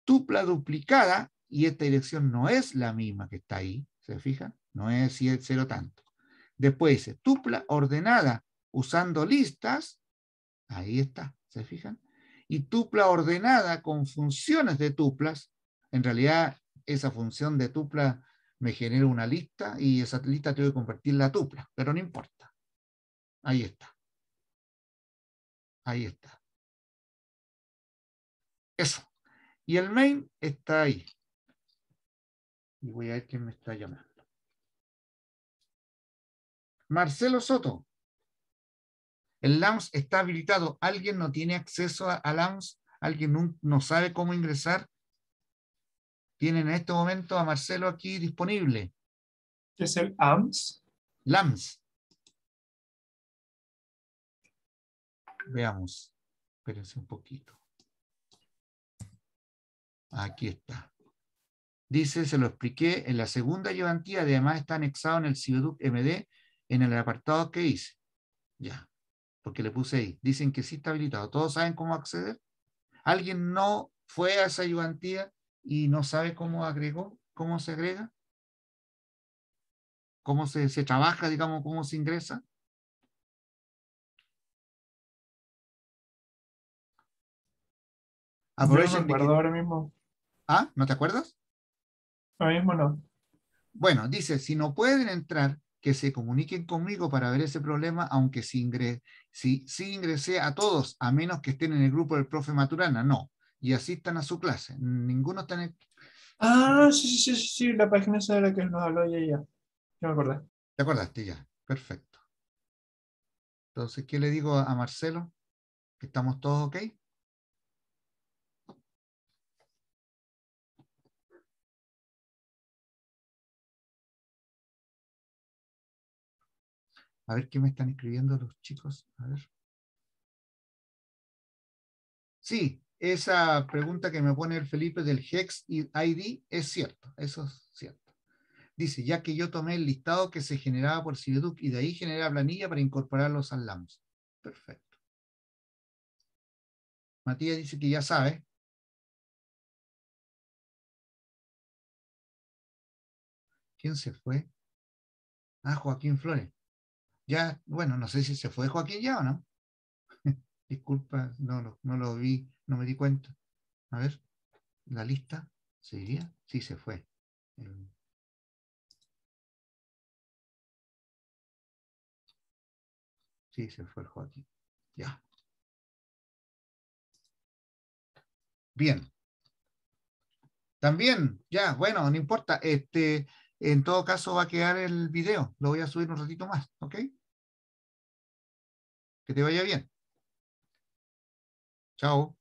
Tupla duplicada, y esta dirección no es la misma que está ahí, ¿se fijan? No es 0 tanto. Después dice tupla ordenada usando listas Ahí está, ¿se fijan? Y tupla ordenada con funciones de tuplas, en realidad esa función de tupla me genera una lista y esa lista tengo que convertirla la tupla, pero no importa. Ahí está. Ahí está. Eso. Y el main está ahí. Y voy a ver quién me está llamando. Marcelo Soto. El LAMS está habilitado. ¿Alguien no tiene acceso a, LAMS? ¿Alguien no, sabe cómo ingresar? Tienen en este momento a Marcelo aquí disponible. ¿Qué es el AMS? LAMS. Veamos. Espérense un poquito. Aquí está. Dice, se lo expliqué, en la segunda llevantía, además está anexado en el CIBEDUC MD, en el apartado que hice. Ya porque le puse ahí, dicen que sí está habilitado, todos saben cómo acceder. ¿Alguien no fue a esa ayudantía y no sabe cómo agregó, cómo se agrega? ¿Cómo se, trabaja, digamos, cómo se ingresa? Ah, ahora mismo. ¿Ah? ¿No te acuerdas? Ahora mismo no. Bueno, dice, si no pueden entrar, que se comuniquen conmigo para ver ese problema, aunque si, ingresé a todos, a menos que estén en el grupo del profe Maturana, no. Y asistan a su clase. Ninguno está en Ah, sí, sí, sí, sí, la página esa de la que nos habló ya, ya. me acordé. ¿Te acordaste ya? Perfecto. Entonces, ¿qué le digo a Marcelo? estamos todos ok? A ver qué me están escribiendo los chicos. A ver. Sí, esa pregunta que me pone el Felipe del Hex ID es cierto, eso es cierto. Dice, ya que yo tomé el listado que se generaba por Cibeduc y de ahí genera la planilla para incorporarlos al LAMS. Perfecto. Matías dice que ya sabe. ¿Quién se fue? Ah, Joaquín Flores. Ya, bueno, no sé si se fue Joaquín ya o no. Disculpa, no, no, no lo vi, no me di cuenta. A ver, la lista, seguiría Sí, se fue. Sí, se fue Joaquín. Ya. Bien. También, ya, bueno, no importa. Este, en todo caso va a quedar el video. Lo voy a subir un ratito más, ¿ok? Que te vaya bien. Chao.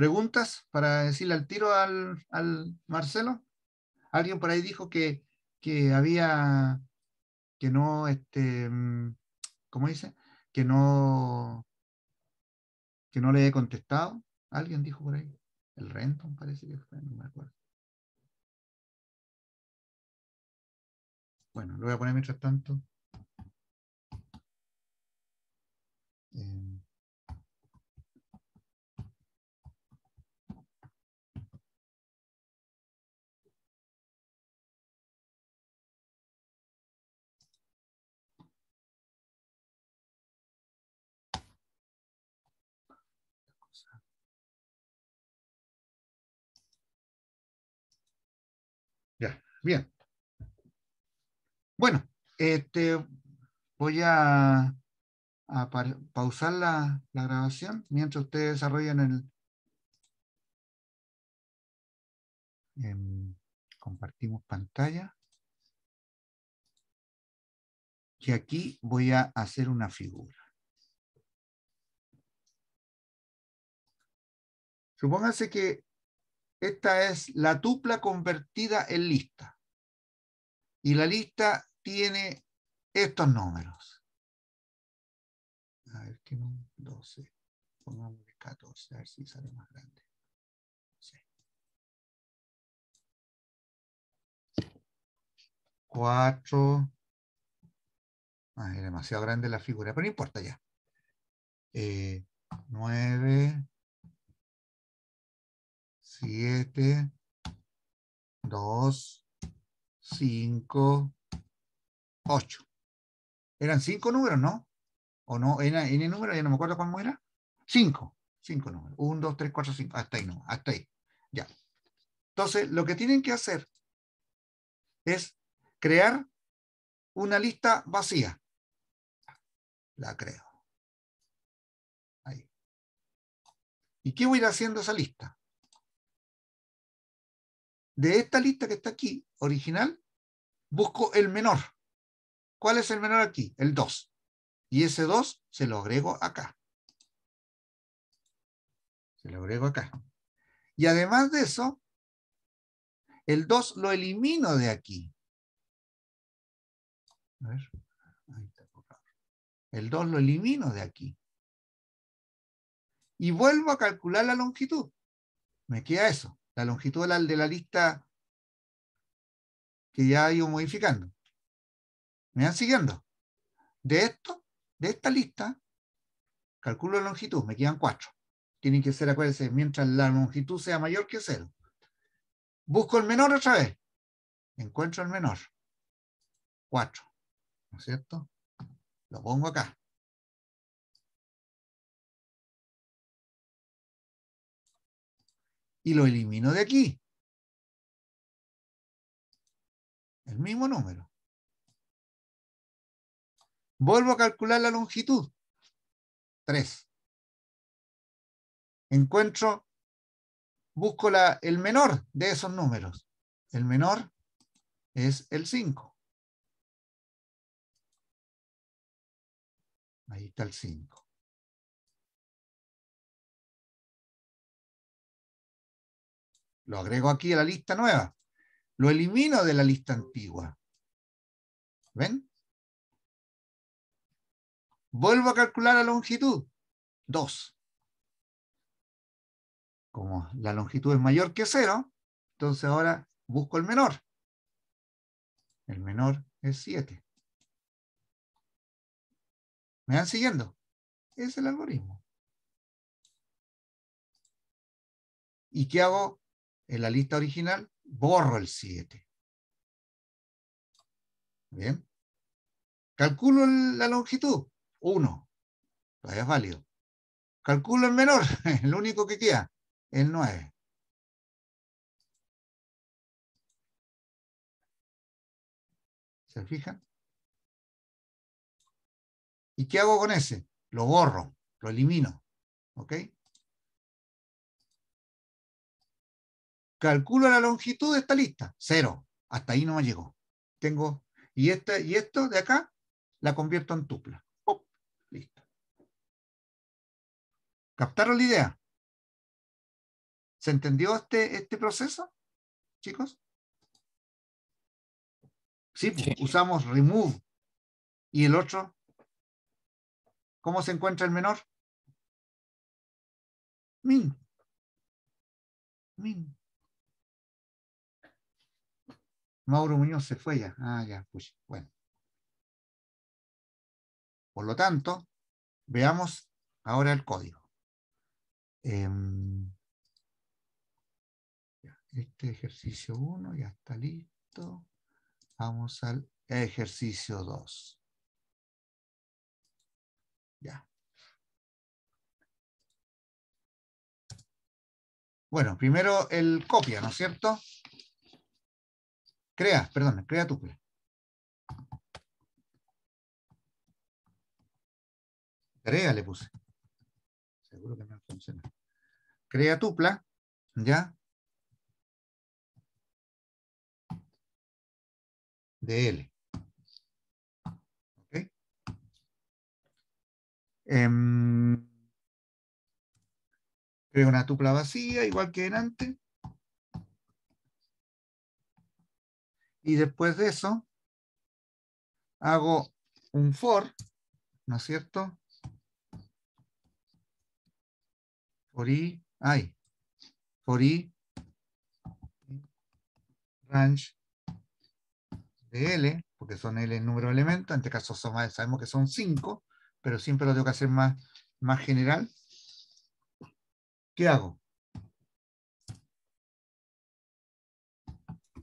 ¿Preguntas para decirle al tiro al, Marcelo? Alguien por ahí dijo que, que había, que no, este, mm, ¿cómo dice? Que no, que no le he contestado. Alguien dijo por ahí. El Renton parece que fue, no me acuerdo. Bueno, lo voy a poner mientras tanto. Em, Ya, bien. Bueno, este, voy a, pausar la, la grabación mientras ustedes desarrollan el, em, compartimos pantalla. Y aquí voy a hacer una figura. Supóngase que esta es la tupla convertida en lista. Y la lista tiene estos números. A ver qué número, 12. Pongamos 14, a ver si sale más grande. Sí. 4. Ah, es demasiado grande la figura, pero no importa ya. Eh, 9, 7, 2, 5, 8. Eran 5 números, ¿no? ¿O no? ¿Era N número? Ya no me acuerdo cómo era. 5. 5 números. 1, 2, 3, 4, 5. Hasta ahí, no. Hasta ahí. Ya. Entonces, lo que tienen que hacer es crear una lista vacía. La creo. Ahí. ¿Y qué voy a ir haciendo esa lista? de esta lista que está aquí, original, busco el menor. ¿Cuál es el menor aquí? El 2. Y ese 2 se lo agrego acá. Se lo agrego acá. Y además de eso, el 2 lo elimino de aquí. A ver. el 2 lo elimino de aquí. Y vuelvo a calcular la longitud. Me queda eso la longitud de la, lista que ya ha ido modificando. ¿Me van siguiendo? De esto, de esta lista, calculo la longitud, me quedan cuatro. Tienen que ser, acuérdense, mientras la longitud sea mayor que cero. Busco el menor otra vez. Encuentro el menor. Cuatro. ¿No es cierto? Lo pongo acá. y lo elimino de aquí. El mismo número. Vuelvo a calcular la longitud. 3. Encuentro, busco el menor de esos números. El menor es el 5. Ahí está el 5. Lo agrego aquí a la lista nueva. Lo elimino de la lista antigua. ¿Ven? Vuelvo a calcular la longitud. 2. Como la longitud es mayor que 0, entonces ahora busco el menor. El menor es 7. ¿Me van siguiendo? Es el algoritmo. ¿Y qué hago en la lista original, borro el 7. Bien. Calculo la longitud, 1. Todavía es válido. Calculo el menor, el único que queda, el 9. ¿Se fijan? ¿Y qué hago con ese? Lo borro, lo elimino. ¿Ok? calculo la longitud de esta lista, cero. Hasta ahí no me llegó. Tengo, y, este, y esto de acá la convierto en tupla. Listo. ¿Captaron la idea? ¿Se entendió este, este proceso, chicos? sí, usamos remove. ¿Y el otro? ¿Cómo se encuentra el menor? Min. Min. Mauro Muñoz se fue ya. Ah, ya, pues, bueno. Por lo tanto, veamos ahora el código. Em, este ejercicio 1 ya está listo. Vamos al ejercicio 2. Ya. Bueno, primero el copia, ¿no es cierto? Crea, perdón, crea tupla. Crea, le puse. Seguro que no funciona. Crea tupla, ¿ya? De L. ¿Ok? Em, crea una tupla vacía, igual que en antes. y después de eso hago un for, ¿no es cierto? For i, hay. for i range de L, porque son L el número de elementos, en este caso sabemos que son 5, pero siempre lo tengo que hacer más, más general. ¿Qué hago?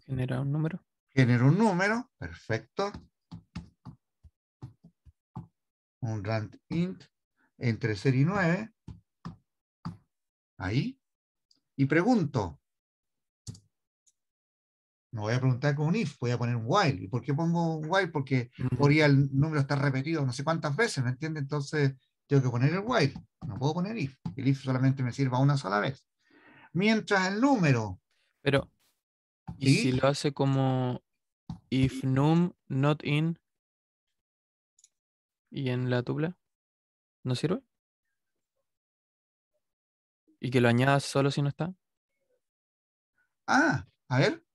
Genera un número. Genero un número, perfecto. Un rand int entre 0 y 9. Ahí. Y pregunto. No voy a preguntar con un if, voy a poner un while. ¿Y por qué pongo un while? Porque podría el número está repetido no sé cuántas veces, ¿me entiende? Entonces tengo que poner el while. No puedo poner if. El if solamente me sirva una sola vez. Mientras el número... Pero, ¿y si lo hace como If num not in. ¿Y en la tupla? ¿No sirve? ¿Y que lo añadas solo si no está? Ah, a ver.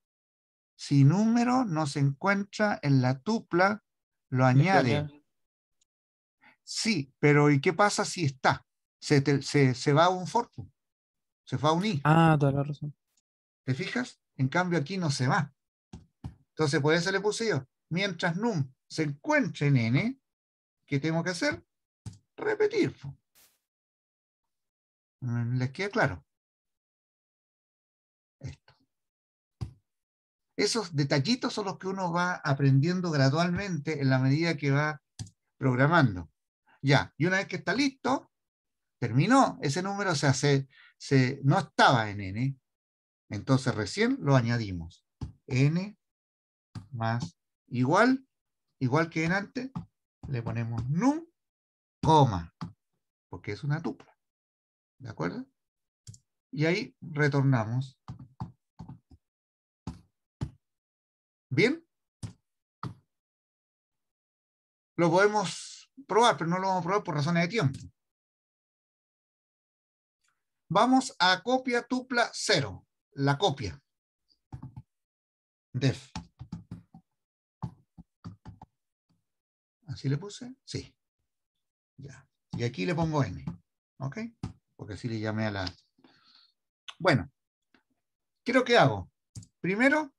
Si número no se encuentra en la tupla, lo este añade. Sí, pero ¿y qué pasa si está? Se, va a un for, se va a unir. Ah, toda la razón. ¿Te fijas? En cambio aquí no se va. Entonces, por eso le puse yo, mientras num se encuentre en n, ¿qué tengo que hacer? Repetir. Mm, ¿Les queda claro? Esto. Esos detallitos son los que uno va aprendiendo gradualmente en la medida que va programando. Ya, y una vez que está listo, terminó ese número, se hace se, no estaba en n, entonces recién lo añadimos. n más igual, igual que en antes, le ponemos num, coma, porque es una tupla. ¿De acuerdo? Y ahí retornamos. ¿Bien? Lo podemos probar, pero no lo vamos a probar por razones de tiempo. Vamos a copia tupla cero la copia. Def. ¿Así le puse? Sí. Ya. Y aquí le pongo n. ¿Ok? Porque así le llamé a la... Bueno. ¿Qué lo que hago? Primero,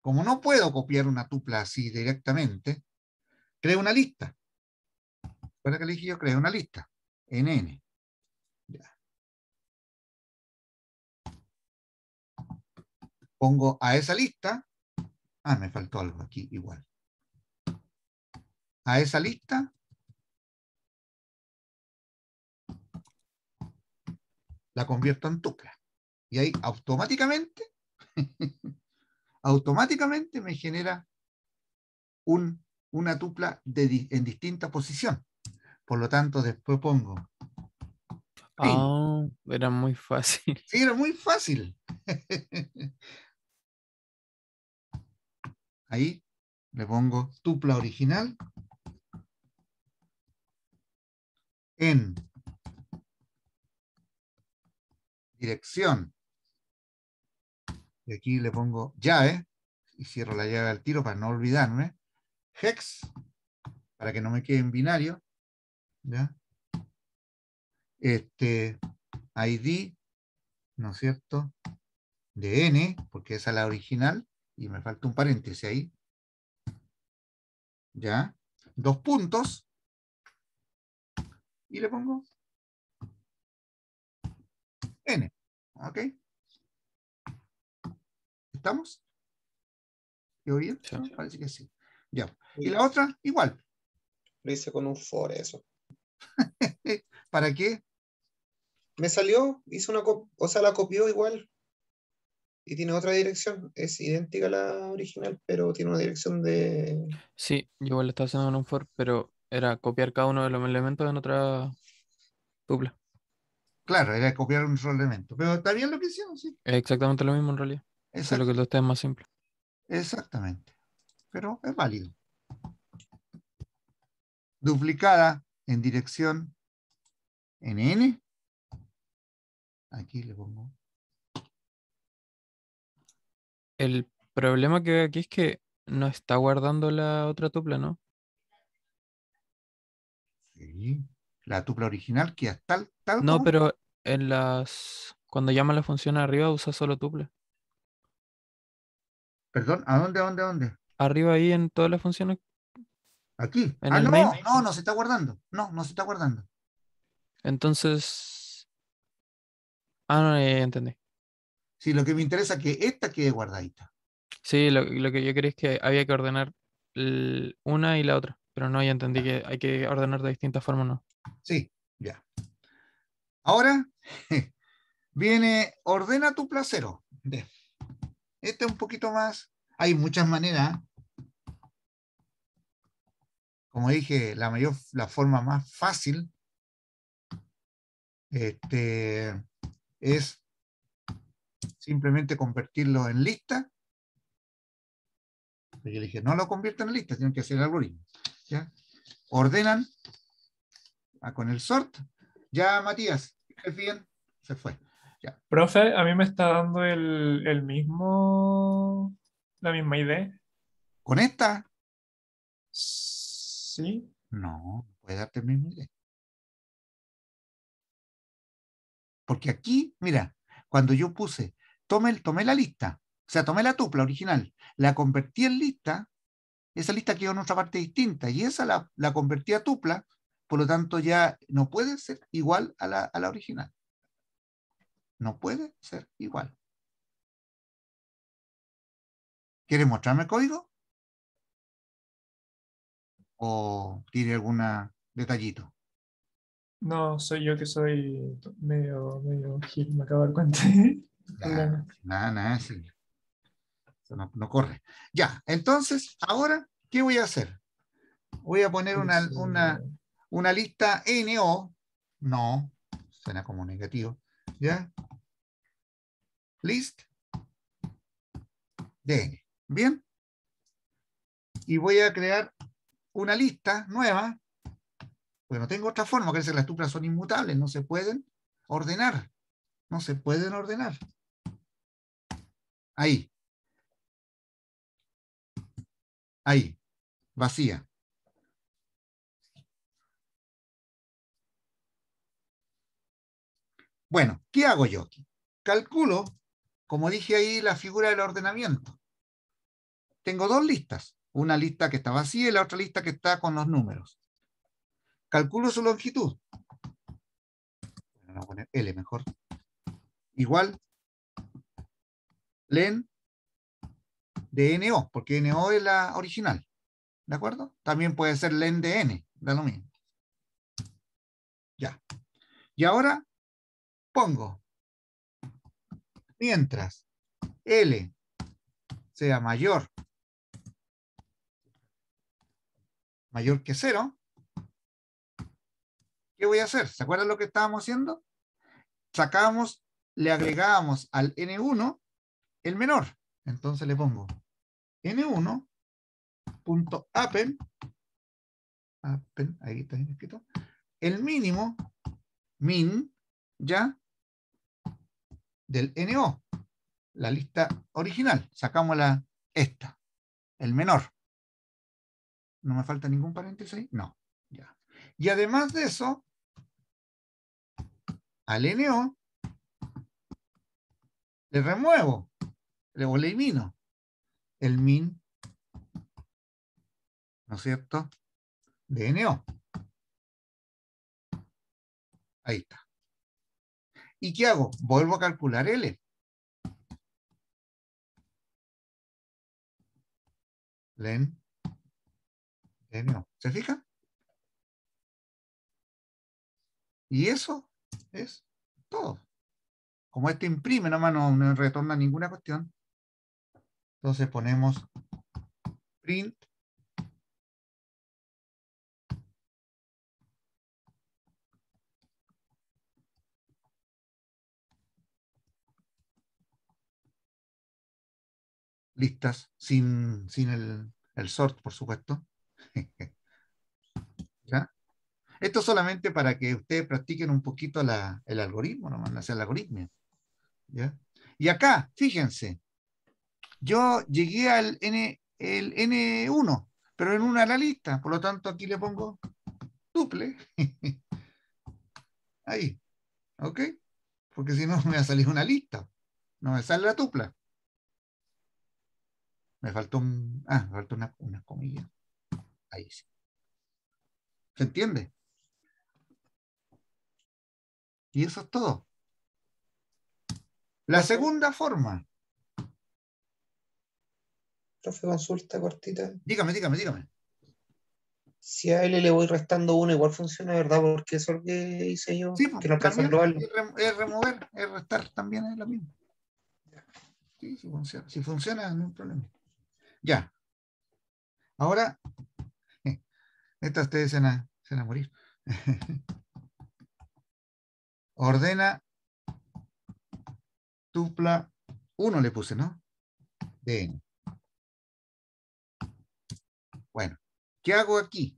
como no puedo copiar una tupla así directamente, creo una lista. Para que le dije yo, creo una lista. En n. Ya. Pongo a esa lista. Ah, me faltó algo aquí igual a esa lista. La convierto en tupla. Y ahí automáticamente, automáticamente me genera una tupla de, en distinta posición. Por lo tanto, después pongo. Ah, era muy fácil. Sí, era muy fácil. Ahí le pongo tupla original en dirección. Y aquí le pongo llave y cierro la llave al tiro para no olvidarme. Hex, para que no me quede en binario. ¿ya? Este ID, ¿no es cierto? De N, porque es a la original. Y me falta un paréntesis ahí. ¿Ya? Dos puntos y le pongo n. ¿Ok? ¿Estamos? ¿Yo bien? Parece que sí. Ya. Y la otra, igual. Lo hice con un for eso. ¿Para qué? Me salió, hice una o sea, la copió igual. Y tiene otra dirección. Es idéntica a la original, pero tiene una dirección de. Sí, igual lo estaba haciendo con un for, pero era copiar cada uno de los elementos en otra Tupla Claro, era copiar un solo elemento. Pero está bien lo que hicimos, sí. exactamente lo mismo en realidad. Exacto. Solo que lo es más simple. Exactamente. Pero es válido. Duplicada en dirección en N. Aquí le pongo. El problema que veo aquí es que no está guardando la otra tupla, ¿no? la tupla original que tal, tal. No, pero en las. Cuando llama la función arriba usa solo tupla. Perdón, ¿a dónde, dónde, dónde? Arriba ahí en todas las funciones. Aquí. ¿En ah, no, no, no se está guardando. No, no se está guardando. Entonces. Ah, no, entendí. Sí, lo que me interesa es que esta quede guardadita. Sí, lo, que yo quería es que había que ordenar una y la otra. Pero no, ya entendí que hay que ordenar de distintas formas, ¿no? Sí, ya. Ahora viene ordena tu placero. Este es un poquito más. Hay muchas maneras. Como dije, la mayor, la forma más fácil este, es simplemente convertirlo en lista. Yo dije, no lo convierta en lista, Tiene que hacer el algoritmo. Ordenan con el sort. Ya, Matías, ¿es bien? Se fue. Ya. Profe, a mí me está dando el, mismo, la misma idea. ¿Con esta? Sí. No, puede darte la misma idea. Porque aquí, mira, cuando yo puse, tomé, tomé la lista, o sea, tomé la tupla original, la convertí en lista, esa lista quedó en otra parte distinta y esa la, la convertí a tupla, por lo tanto ya no puede ser igual a la, original. No puede ser igual. ¿Quieres mostrarme el código? ¿O tiene algún detallito? No, soy yo que soy medio, medio me acabo de dar cuenta. Nada, nada, sí no, corre. Ya, entonces, ahora, ¿qué voy a hacer? Voy a poner una, una, una lista NO, no, suena como negativo, ¿ya? List de ¿bien? Y voy a crear una lista nueva, bueno, no tengo otra forma, que las tuplas son inmutables, no se pueden ordenar, no se pueden ordenar. Ahí. ahí, vacía. Bueno, ¿qué hago yo aquí? Calculo, como dije ahí, la figura del ordenamiento. Tengo dos listas, una lista que está vacía y la otra lista que está con los números. Calculo su longitud. Voy a poner L mejor. Igual, len de NO, porque NO es la original. ¿De acuerdo? También puede ser len de N, da lo mismo. Ya. Y ahora pongo, mientras L sea mayor, mayor que 0, ¿qué voy a hacer? ¿Se acuerdan lo que estábamos haciendo? Sacamos, le agregábamos al N1 el menor. Entonces le pongo n 1appen appen, ahí está escrito, el mínimo, min, ya, del NO, la lista original, sacamos la, esta, el menor. ¿No me falta ningún paréntesis ahí? No, ya. Y además de eso, al NO, le remuevo, le elimino el min, ¿no es cierto? De Ahí está. ¿Y qué hago? Vuelvo a calcular L. Len. NO. ¿Se fija? Y eso es todo. Como este imprime nomás, no, no retorna ninguna cuestión. Entonces ponemos print. Listas sin, el, el sort, por supuesto. Esto solamente para que ustedes practiquen un poquito el algoritmo, no el algoritmo. Y acá, fíjense, yo llegué al N, N1, pero en una la lista, por lo tanto aquí le pongo Tuple Ahí, ¿ok? Porque si no me va a salir una lista, no me sale la tupla. Me faltó, un, ah, me faltó una, una comilla. Ahí sí. ¿Se entiende? Y eso es todo. La segunda forma profe, consulta cortita. Dígame, dígame, dígame. Si a L le voy restando uno, igual funciona, ¿verdad? Porque eso es lo que hice yo, sí, pues, que no Es remover, es restar, también es lo mismo. Sí, sí funciona. Si funciona, no hay problema. Ya. Ahora, eh, estas ustedes se van a, morir. Ordena tupla 1 le puse, ¿no? Bien. ¿Qué hago aquí?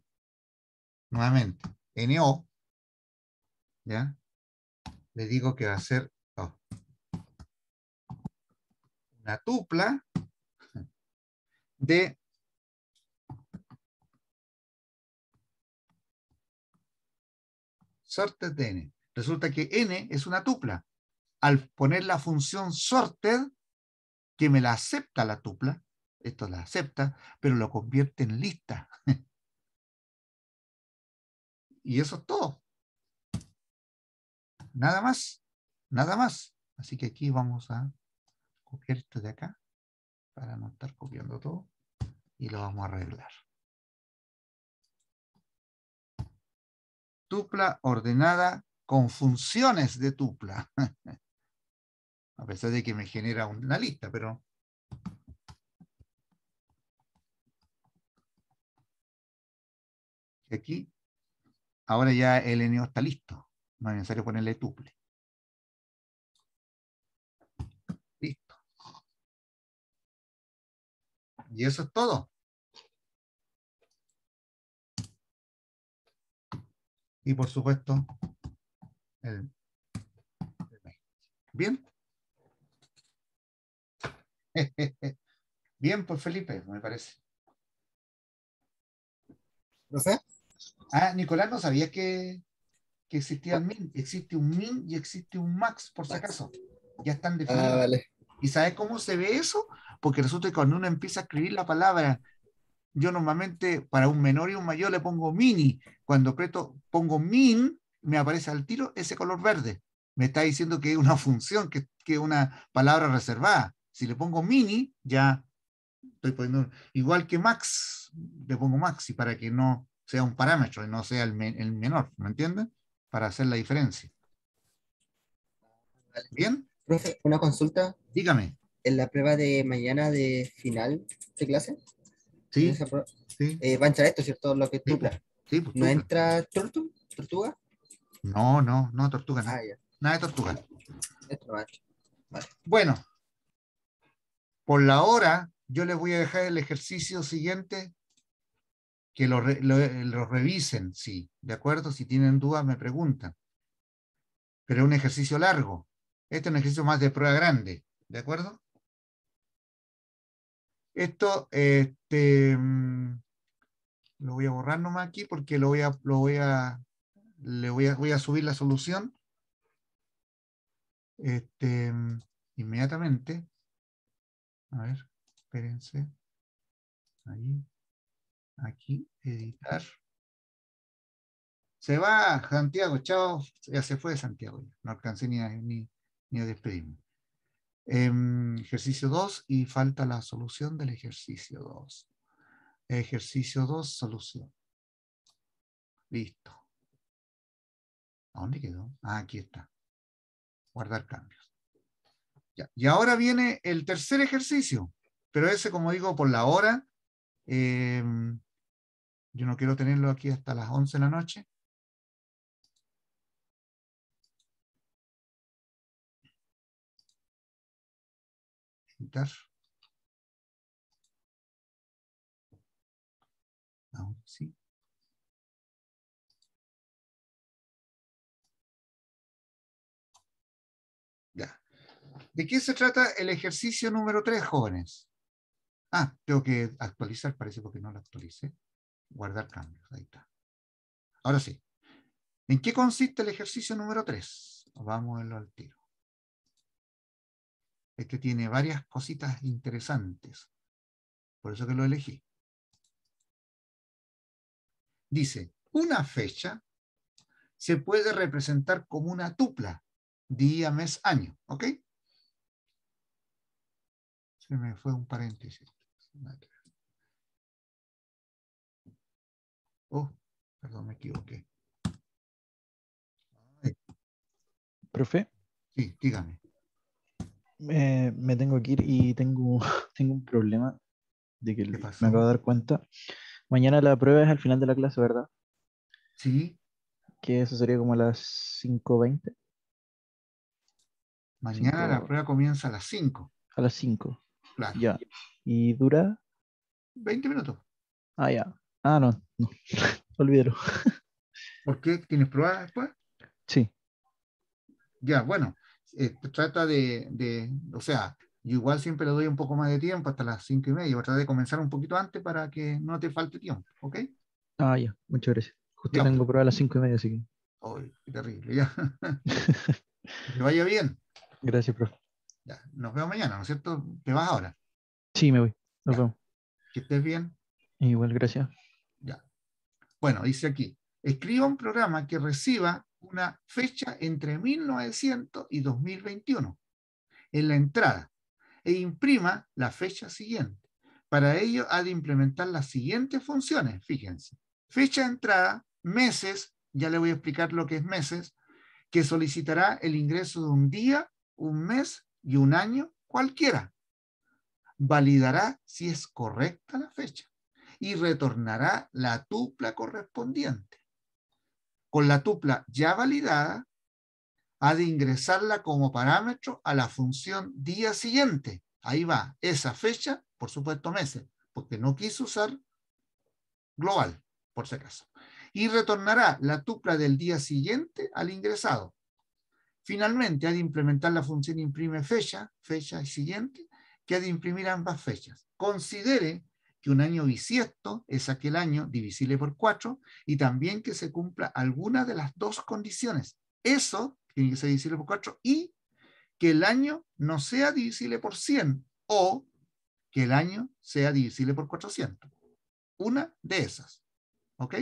Nuevamente, NO, ¿ya? Le digo que va a ser oh, una tupla de sorted de n. Resulta que n es una tupla. Al poner la función sorted, que me la acepta la tupla, esto la acepta, pero lo convierte en lista. y eso es todo. Nada más, nada más. Así que aquí vamos a copiar esto de acá para no estar copiando todo y lo vamos a arreglar. Tupla ordenada con funciones de tupla. a pesar de que me genera una lista, pero aquí, ahora ya el n está listo. No es necesario ponerle tuple. Listo. Y eso es todo. Y por supuesto, Bien. Bien por pues, Felipe, me parece. ¿No sé? Pues. Ah, Nicolás, no sabía que, que existía el min. Existe un min y existe un max, por si acaso. Ya están ah, definidos. Ah, vale. ¿Y sabes cómo se ve eso? Porque resulta que cuando uno empieza a escribir la palabra, yo normalmente para un menor y un mayor le pongo mini. Cuando preto pongo min, me aparece al tiro ese color verde. Me está diciendo que es una función, que es una palabra reservada. Si le pongo mini, ya estoy poniendo. Igual que max, le pongo max, y para que no sea un parámetro y no sea el, menor, ¿me entienden? Para hacer la diferencia. ¿Bien? Profe, una consulta. Dígame. En la prueba de mañana de final de clase. Sí. sí. Eh, a entrar esto, ¿cierto? Lo que ¿No entra tortuga? No, no, no, tortuga. nada. Ah, nada de tortuga. Bueno, por la hora, yo les voy a dejar el ejercicio siguiente que eh, lo, revisen, sí, ¿de acuerdo? Si tienen dudas me preguntan. Pero es un ejercicio largo. Este es un ejercicio más de prueba grande, ¿de acuerdo? Esto, este, mm, lo voy a borrar nomás aquí porque lo voy a, lo voy a, le voy a, voy a subir la solución. Este, mm, inmediatamente. A ver, espérense. Ahí. Aquí, editar. Se va Santiago, chao. Ya se fue Santiago. No alcancé ni a, ni, a despedirme. Em, ejercicio 2 y falta la solución del ejercicio 2. Ejercicio 2, solución. Listo. ¿A dónde quedó? Ah, aquí está. Guardar cambios. Ya. Y ahora viene el tercer ejercicio, pero ese, como digo, por la hora, em, yo no quiero tenerlo aquí hasta las 11 de la noche. Ahora sí. Ya. ¿De qué se trata el ejercicio número 3, jóvenes? Ah, tengo que actualizar, parece porque no lo actualicé. Guardar cambios, ahí está. Ahora sí, ¿en qué consiste el ejercicio número 3? Vamos a verlo al tiro. Este tiene varias cositas interesantes, por eso que lo elegí. Dice, una fecha se puede representar como una tupla, día, mes, año, ¿ok? Se me fue un paréntesis. Oh, perdón, me equivoqué. Profe. Sí, dígame. Eh, me tengo que ir y tengo, tengo un problema de que me acabo de dar cuenta. Mañana la prueba es al final de la clase, ¿verdad? Sí. Que eso sería como a las 5.20. Mañana la prueba comienza a las 5. A las 5. Claro. Ya. ¿Y dura? 20 minutos. Ah, ya. Ah, no, no. Olvídalo. ¿Por qué? ¿Tienes pruebas después? Sí. Ya, bueno. Eh, trata de, o sea, yo igual siempre le doy un poco más de tiempo hasta las cinco y media. tratar de comenzar un poquito antes para que no te falte tiempo, ¿ok? Ah, ya, muchas gracias. Justo tengo prueba a las cinco y media, así que. Ay, qué terrible, ya. que vaya bien. Gracias, profe. Ya, nos vemos mañana, ¿no es cierto? ¿Te vas ahora? Sí, me voy. Nos vemos. Que estés bien. Igual, gracias. Bueno, dice aquí, escriba un programa que reciba una fecha entre 1900 y 2021 en la entrada e imprima la fecha siguiente. Para ello ha de implementar las siguientes funciones, fíjense. Fecha de entrada, meses, ya le voy a explicar lo que es meses, que solicitará el ingreso de un día, un mes y un año cualquiera. Validará si es correcta la fecha y retornará la tupla correspondiente. Con la tupla ya validada, ha de ingresarla como parámetro a la función día siguiente. Ahí va, esa fecha, por supuesto meses, porque no quiso usar global, por si acaso. Y retornará la tupla del día siguiente al ingresado. Finalmente, ha de implementar la función imprime fecha, fecha y siguiente, que ha de imprimir ambas fechas. Considere que un año bisiesto es aquel año divisible por 4 y también que se cumpla alguna de las dos condiciones. Eso tiene que ser divisible por cuatro y que el año no sea divisible por 100 o que el año sea divisible por 400. Una de esas. ¿Ok?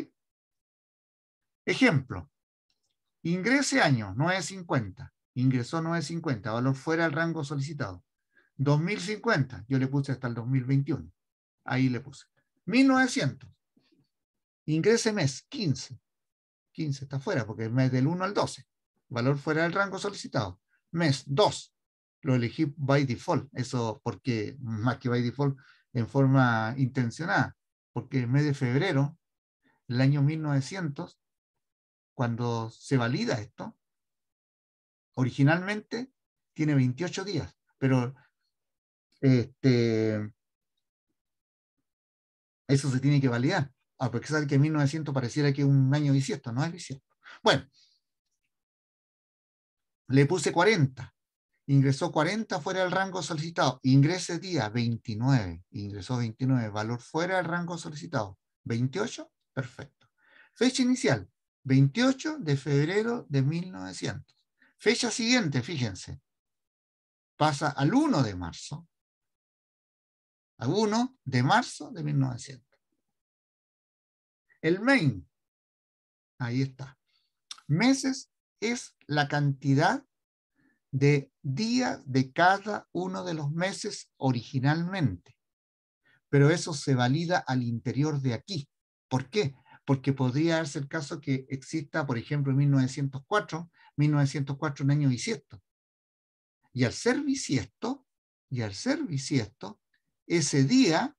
Ejemplo. Ingrese año 950. Ingresó 950, valor fuera del rango solicitado. 2050, yo le puse hasta el 2021. Ahí le puse. 1900. Ingrese mes, 15. 15 está fuera porque es mes del 1 al 12. Valor fuera del rango solicitado. Mes 2. Lo elegí by default. Eso porque, más que by default, en forma intencionada. Porque el mes de febrero, el año 1900, cuando se valida esto, originalmente tiene 28 días. Pero este, eso se tiene que validar, a ah, pesar que 1900 pareciera que un año bisiesto, no es bisiesto. Bueno, le puse 40, ingresó 40 fuera del rango solicitado, ingrese día 29, ingresó 29, valor fuera del rango solicitado, 28, perfecto. Fecha inicial, 28 de febrero de 1900. Fecha siguiente, fíjense, pasa al 1 de marzo, 1 de marzo de 1900. El main, ahí está. Meses es la cantidad de días de cada uno de los meses originalmente. Pero eso se valida al interior de aquí. ¿Por qué? Porque podría darse el caso que exista, por ejemplo, en 1904, 1904 un año bisiesto. Y al ser bisiesto, y al ser bisiesto, ese día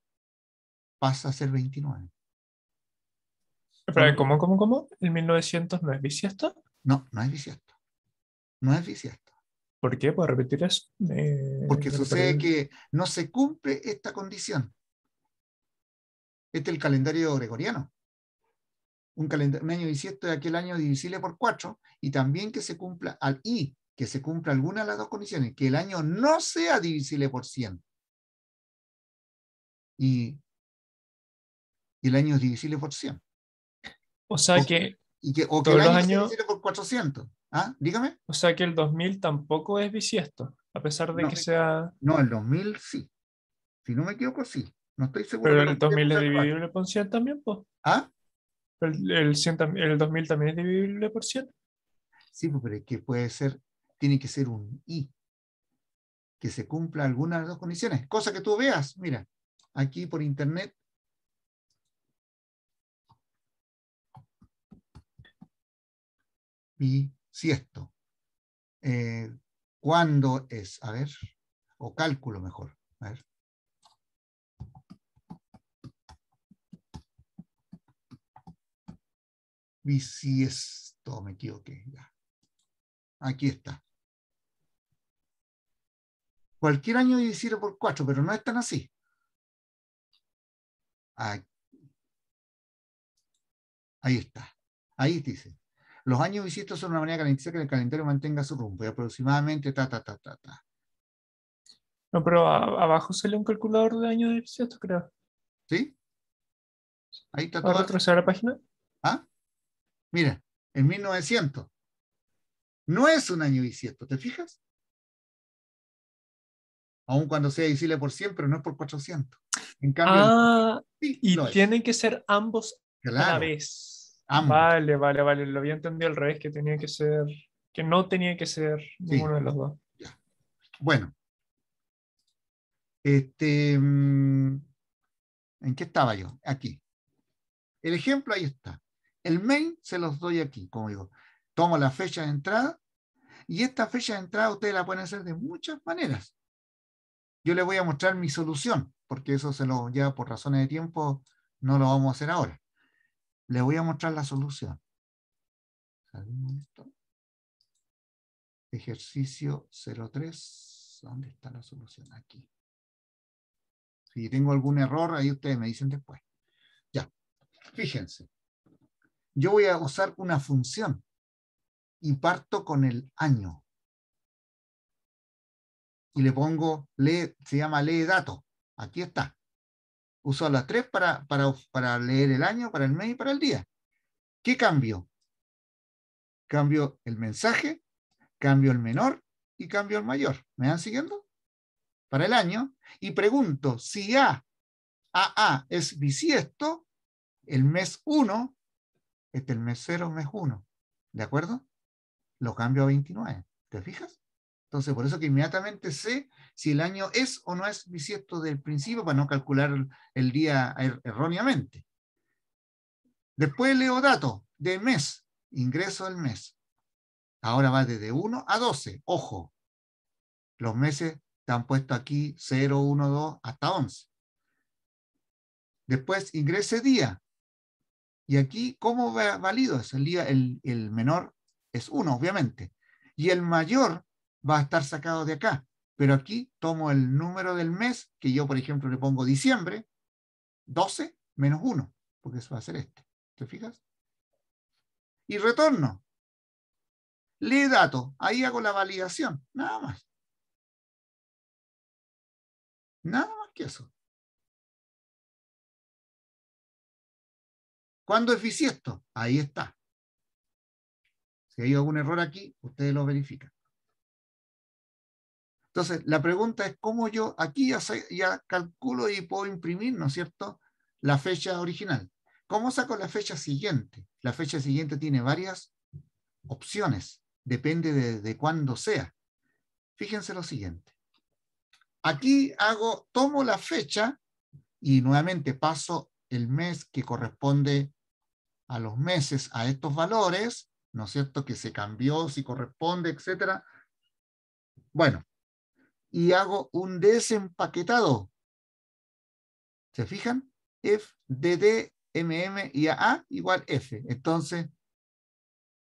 pasa a ser 29. cómo, cómo? ¿El 1900 no es bisiesto? No, no es bisiesto. No es bisiesto. ¿Por qué? ¿Puedo repetir eso? Eh, Porque sucede que no se cumple esta condición. Este es el calendario gregoriano. Un, calendario, año bisiesto es aquel año divisible por cuatro y también que se cumpla al I, que se cumpla alguna de las dos condiciones, que el año no sea divisible por 100 y, el año es divisible por 100. O sea que... o que el año es divisible por 400. ¿Ah? Dígame. O sea que el 2000 tampoco es bisiesto, a pesar de que sea... No, el 2000 sí. Si no me equivoco, sí. No estoy seguro. Pero el 2000 es divisible por 100 también, pues. ¿Ah? El, el 2000 también es divisible por 100. Sí, pero es que puede ser, tiene que ser un I, que se cumpla alguna de las dos condiciones, cosa que tú veas, mira, aquí por internet. Y si esto, eh, ¿cuándo es? A ver, o cálculo mejor. A ver. esto me equivoqué. Ya. Aquí está. Cualquier año divisible por cuatro pero no es tan así. Ahí está. Ahí dice. Los años bisiestos son una manera de garantizar que el calendario mantenga su rumbo. Y aproximadamente ta, ta, ta, ta, ta. No, pero abajo sale un calculador de años bisiestos, creo. ¿Sí? Ahí está todo. retroceder la página? ¿Ah? Mira, en 1900. No es un año bisiesto, ¿te fijas? Aún cuando sea visible por 100, pero no es por 400. En ah, y tienen que ser ambos a la vez. Vale, vale, vale. Lo había entendido al revés, que tenía que ser, que no tenía que ser ninguno de los dos. Bueno. Este, mm, ¿En qué estaba yo? Aquí. El ejemplo ahí está. El main se los doy aquí, como digo. Tomo la fecha de entrada y esta fecha de entrada ustedes la pueden hacer de muchas maneras. Yo les voy a mostrar mi solución, porque eso se lo lleva por razones de tiempo no lo vamos a hacer ahora. Le voy a mostrar la solución. Salimos esto. Ejercicio 03. ¿Dónde está la solución? Aquí. Si tengo algún error, ahí ustedes me dicen después. Ya. Fíjense. Yo voy a usar una función y parto con el año y le pongo, lee, se llama lee datos. Aquí está. Uso las tres para, para, para leer el año, para el mes y para el día. ¿Qué cambio? Cambio el mensaje, cambio el menor y cambio el mayor. ¿Me van siguiendo? Para el año. Y pregunto si A, A, A es bisiesto, el mes 1, este el mes 0, mes 1. ¿De acuerdo? Lo cambio a 29. ¿Te fijas? Entonces, por eso que inmediatamente sé si el año es o no es bisiesto del principio para no calcular el día er-, erróneamente. Después leo dato de mes, ingreso del mes. Ahora va desde 1 a 12. Ojo, los meses están puestos aquí 0, 1, 2 hasta 11. Después ingrese día. Y aquí, ¿cómo va valido? Es el día, el, el menor es 1, obviamente. Y el mayor va a estar sacado de acá. Pero aquí tomo el número del mes, que yo, por ejemplo, le pongo diciembre, 12 menos 1, porque eso va a ser este. ¿Te fijas? Y retorno. Lee dato. Ahí hago la validación. Nada más. Nada más que eso. ¿Cuándo es bisiesto? Ahí está. Si hay algún error aquí, ustedes lo verifican. Entonces, la pregunta es cómo yo aquí ya, calculo y puedo imprimir, ¿no es cierto?, la fecha original. ¿Cómo saco la fecha siguiente? La fecha siguiente tiene varias opciones, depende de, de cuándo sea. Fíjense lo siguiente. Aquí hago, tomo la fecha y nuevamente paso el mes que corresponde a los meses a estos valores, ¿no es cierto? Que se cambió, si corresponde, etcétera. Bueno, y hago un desempaquetado. ¿Se fijan? F, D. M M. y A. igual F. Entonces,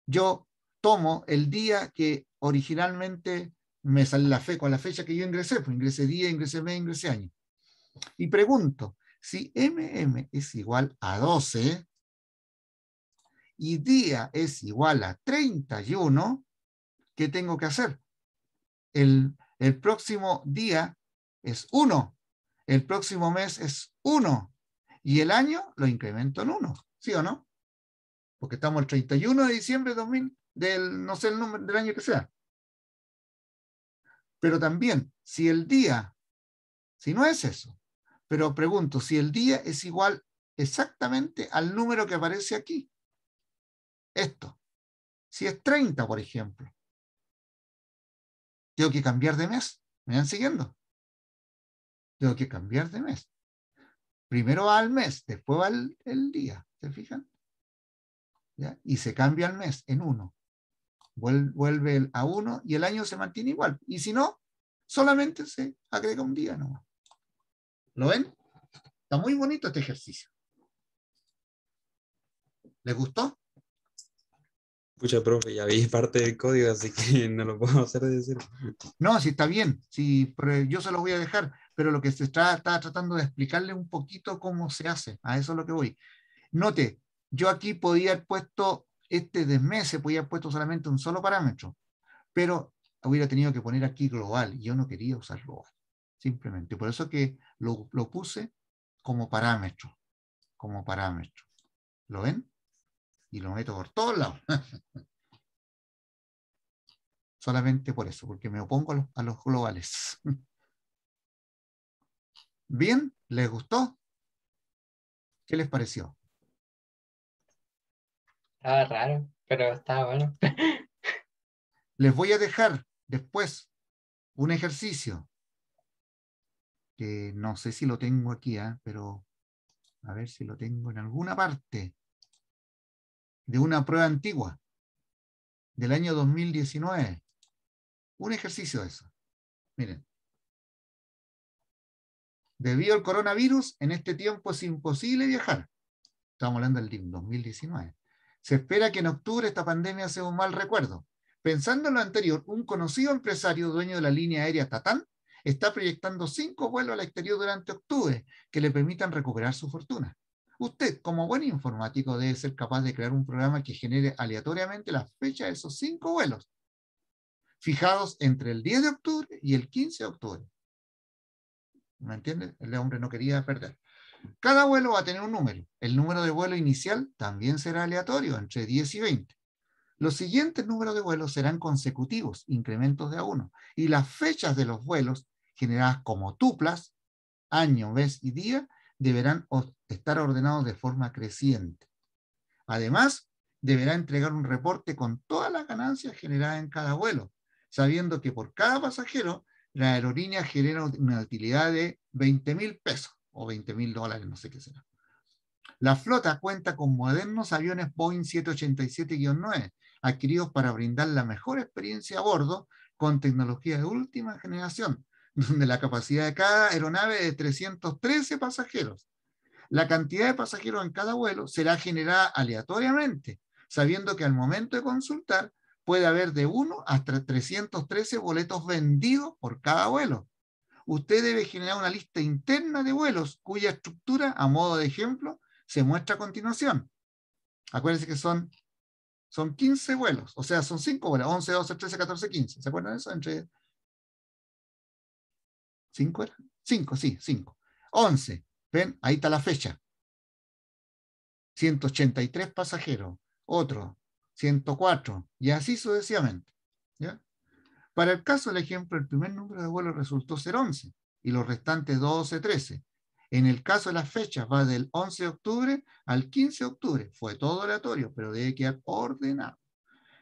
yo tomo el día que originalmente me sale la fe con la fecha que yo ingresé, pues ingresé día, ingresé mes, ingresé año. Y pregunto, si MM es igual a 12 y día es igual a 31, ¿qué tengo que hacer? El el próximo día es uno. El próximo mes es uno. Y el año lo incremento en uno. ¿Sí o no? Porque estamos el 31 de diciembre de 2000, del, no sé el del año que sea. Pero también, si el día, si no es eso, pero pregunto, si el día es igual exactamente al número que aparece aquí, esto, si es 30, por ejemplo, tengo que cambiar de mes. ¿Me van siguiendo? Tengo que cambiar de mes. Primero va al mes, después va el día. ¿Se fijan? Y se cambia el mes en uno. Vuelve a uno y el año se mantiene igual. Y si no, solamente se agrega un día nuevo. ¿Lo ven? Está muy bonito este ejercicio. ¿Les gustó? escucha profe, ya vi parte del código, así que no lo puedo hacer de cero. No, sí está bien, sí, yo se lo voy a dejar, pero lo que se está, tratando de explicarle un poquito cómo se hace, a eso es lo que voy. Note, yo aquí podía haber puesto este desmese, podía haber puesto solamente un solo parámetro, pero hubiera tenido que poner aquí global, y yo no quería usar global, simplemente. Por eso que lo, lo puse como parámetro, como parámetro. ¿Lo ven? y lo meto por todos lados. Solamente por eso, porque me opongo a los, globales. ¿Bien? ¿Les gustó? ¿Qué les pareció? Estaba raro, pero estaba bueno. les voy a dejar después un ejercicio que no sé si lo tengo aquí, ¿ah? pero a ver si lo tengo en alguna parte de una prueba antigua del año 2019. Un ejercicio de eso. Miren. Debido al coronavirus, en este tiempo es imposible viajar. Estamos hablando del 2019. Se espera que en octubre esta pandemia sea un mal recuerdo. Pensando en lo anterior, un conocido empresario dueño de la línea aérea Tatán está proyectando cinco vuelos al exterior durante octubre que le permitan recuperar su fortuna. Usted, como buen informático, debe ser capaz de crear un programa que genere aleatoriamente la fecha de esos cinco vuelos, fijados entre el 10 de octubre y el 15 de octubre. ¿Me entiende? El hombre no quería perder. Cada vuelo va a tener un número. El número de vuelo inicial también será aleatorio, entre 10 y 20. Los siguientes números de vuelos serán consecutivos, incrementos de a uno. Y las fechas de los vuelos, generadas como tuplas, año, mes y día, deberán estar ordenados de forma creciente. Además, deberá entregar un reporte con todas las ganancias generadas en cada vuelo, sabiendo que por cada pasajero la aerolínea genera una utilidad de 20 mil pesos o 20 mil dólares, no sé qué será. La flota cuenta con modernos aviones Boeing 787-9, adquiridos para brindar la mejor experiencia a bordo con tecnología de última generación, donde la capacidad de cada aeronave es de 313 pasajeros. La cantidad de pasajeros en cada vuelo será generada aleatoriamente, sabiendo que al momento de consultar puede haber de 1 hasta 313 boletos vendidos por cada vuelo. Usted debe generar una lista interna de vuelos cuya estructura, a modo de ejemplo, se muestra a continuación. Acuérdense que son, son 15 vuelos, o sea, son 5 vuelos, 11, 12, 13, 14, 15. ¿Se acuerdan de eso? Entre... ¿5 era? 5, sí, 5. 11. Ven, ahí está la fecha. 183 pasajeros, otro, 104, y así sucesivamente. Para el caso del ejemplo, el primer número de vuelo resultó ser 11 y los restantes 12, 13. En el caso de las fechas, va del 11 de octubre al 15 de octubre. Fue todo aleatorio, pero debe quedar ordenado.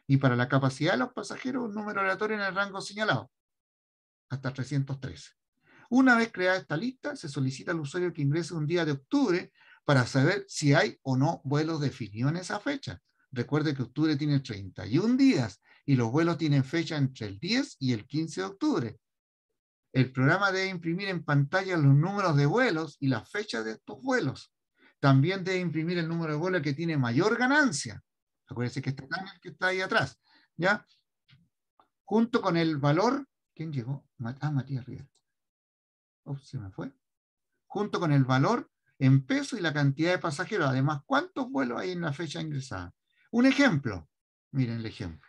Y para la capacidad de los pasajeros, un número aleatorio en el rango señalado, hasta 313. Una vez creada esta lista, se solicita al usuario que ingrese un día de octubre para saber si hay o no vuelos definidos en esa fecha. Recuerde que octubre tiene 31 días y los vuelos tienen fecha entre el 10 y el 15 de octubre. El programa debe imprimir en pantalla los números de vuelos y las fechas de estos vuelos. También debe imprimir el número de vuelos que tiene mayor ganancia. Acuérdense que este el que está ahí atrás. ¿Ya? Junto con el valor. ¿Quién llegó? Ah, Matías Rivera se me fue. Junto con el valor en peso y la cantidad de pasajeros. Además, ¿cuántos vuelos hay en la fecha ingresada? Un ejemplo. Miren el ejemplo.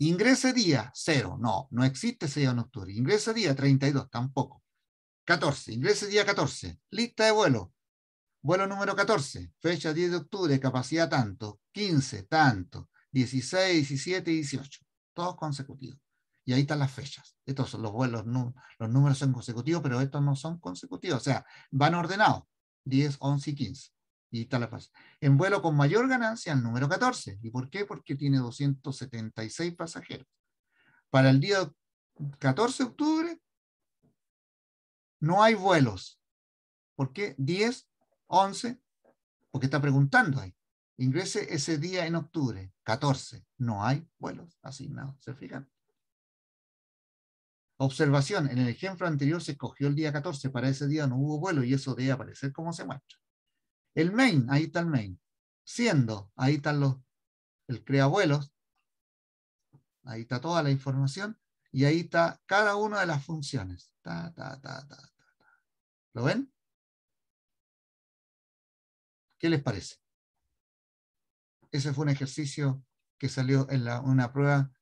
Ingrese día, cero. No, no existe ese día en octubre. Ingrese día, 32, tampoco. 14, ingrese día 14. Lista de vuelo. Vuelo número 14, fecha 10 de octubre, capacidad tanto, 15, tanto, 16, 17, 18. Todos consecutivos y ahí están las fechas. Estos son los vuelos, los números son consecutivos, pero estos no son consecutivos, o sea, van ordenados, 10, 11 y 15. Y está la fase. En vuelo con mayor ganancia, el número 14. ¿Y por qué? Porque tiene 276 pasajeros. Para el día 14 de octubre, no hay vuelos. ¿Por qué? 10, 11, porque está preguntando ahí. Ingrese ese día en octubre, 14. No hay vuelos asignados. ¿Se fijan? Observación, en el ejemplo anterior se escogió el día 14, para ese día no hubo vuelo y eso debe aparecer como se muestra. El main, ahí está el main. Siendo, ahí están los, el crea vuelos, ahí está toda la información y ahí está cada una de las funciones. ¿Lo ven? ¿Qué les parece? Ese fue un ejercicio que salió en una prueba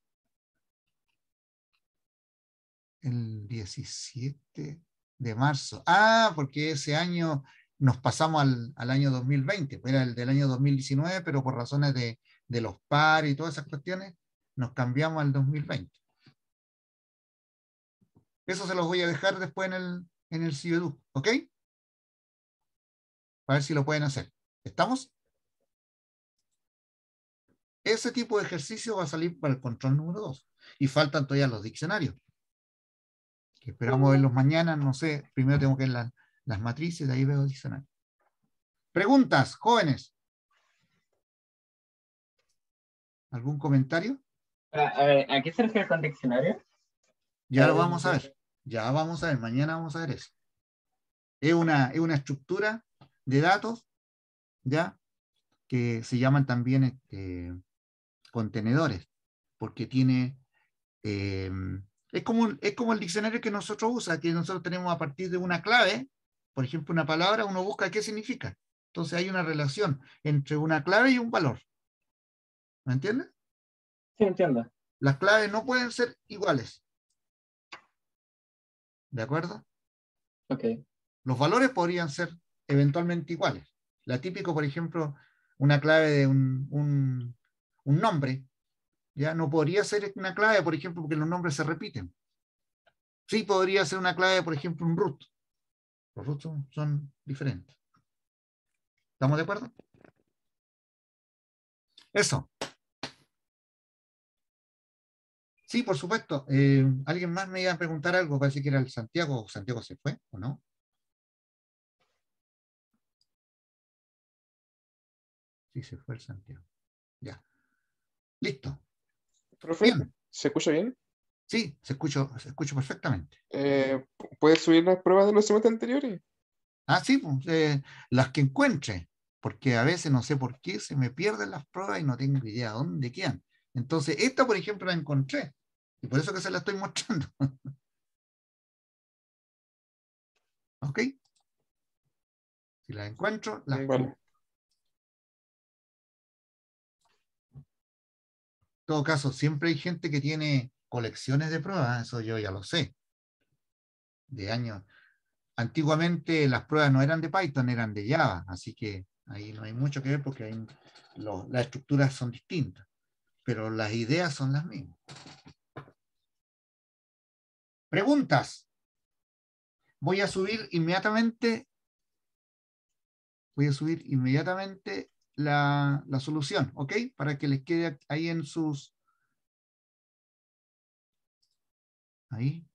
el 17 de marzo. Ah, porque ese año nos pasamos al, al año 2020, pues era el del año 2019, pero por razones de, de los pares y todas esas cuestiones, nos cambiamos al 2020. Eso se los voy a dejar después en el, en el ¿ok? A ver si lo pueden hacer. ¿Estamos? Ese tipo de ejercicio va a salir para el control número 2. Y faltan todavía los diccionarios esperamos verlos mañana, no sé, primero tengo que ver las matrices, de ahí veo adicional diccionario. Preguntas, jóvenes. ¿Algún comentario? Ah, a ver, ¿a qué se refiere con diccionario? Ya lo ah, vamos a ver. Ya vamos a ver. Mañana vamos a ver eso. Es una, es una estructura de datos, ¿ya? Que se llaman también este, contenedores, porque tiene eh, es como, es como el diccionario que nosotros usa, que nosotros tenemos a partir de una clave, por ejemplo, una palabra, uno busca qué significa. Entonces hay una relación entre una clave y un valor. ¿Me entiendes? Sí, entiendo. Las claves no pueden ser iguales. ¿De acuerdo? Ok. Los valores podrían ser eventualmente iguales. La típico, por ejemplo, una clave de un, un, un nombre ya no podría ser una clave, por ejemplo, porque los nombres se repiten. Sí podría ser una clave, por ejemplo, un root. Los roots son, diferentes. ¿Estamos de acuerdo? Eso. Sí, por supuesto. Eh, Alguien más me iba a preguntar algo, parece que era el Santiago. ¿Santiago se fue o no? Sí, se fue el Santiago. Ya. Listo. ¿se escucha bien? Sí, se escucha, se perfectamente. Eh, ¿Puedes subir las pruebas de los semestres anteriores? Ah, sí, pues, eh, las que encuentre, porque a veces no sé por qué se me pierden las pruebas y no tengo idea dónde quedan. Entonces, esta, por ejemplo, la encontré, y por eso que se la estoy mostrando. ¿Ok? Si la encuentro, la... encuentro todo caso, siempre hay gente que tiene colecciones de pruebas, eso yo ya lo sé, de años. Antiguamente las pruebas no eran de Python, eran de Java, así que ahí no hay mucho que ver porque las estructuras son distintas, pero las ideas son las mismas. Preguntas. Voy a subir inmediatamente. Voy a subir inmediatamente la, la solución, ¿ok? Para que les quede ahí en sus... Ahí.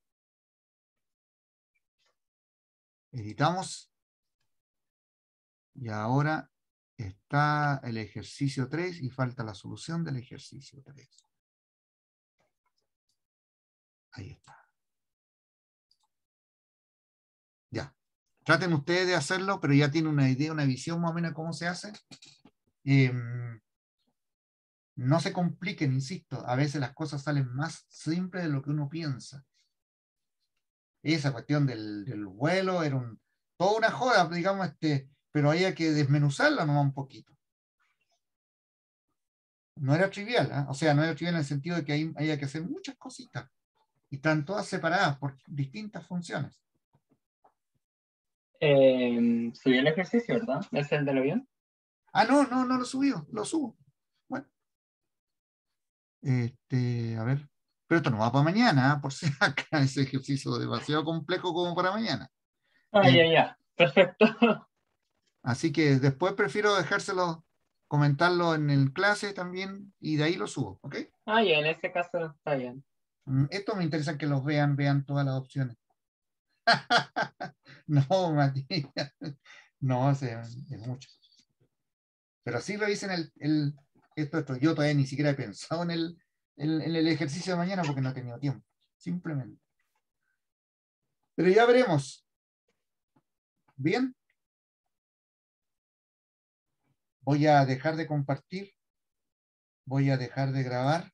Editamos. Y ahora está el ejercicio 3 y falta la solución del ejercicio 3. Ahí está. Ya. Traten ustedes de hacerlo, pero ya tienen una idea, una visión más o menos cómo se hace. Mm, no se compliquen, insisto, a veces las cosas salen más simples de lo que uno piensa. Esa cuestión del, vuelo era toda una joda, digamos, este, pero había que desmenuzarla nomás un poquito. No era trivial, ¿ah? o sea, no era trivial en el sentido de que hay, había que hacer muchas cositas y están todas separadas por distintas funciones. Eh, em, subió el ejercicio, ¿verdad? ¿Es el del avión? Ah, no, no, no lo subió, lo subo. Bueno. Este, a ver. Pero esto no va para mañana, ¿ah? por si acá ese ejercicio demasiado complejo como para mañana. Ah, ya, eh, ya. Perfecto. Así que después prefiero dejárselo, comentarlo en el clase también y de ahí lo subo, ¿ok? Ah, ya, en este caso está bien. Mm, esto me interesa que los vean, vean todas las opciones. no, Matías. No, es mucho. Pero sí revisen el, esto, esto. Yo todavía ni siquiera he pensado en el, en el ejercicio de mañana porque no he tenido tiempo, simplemente. Pero ya veremos. ¿Bien? Voy a dejar de compartir. Voy a dejar de grabar.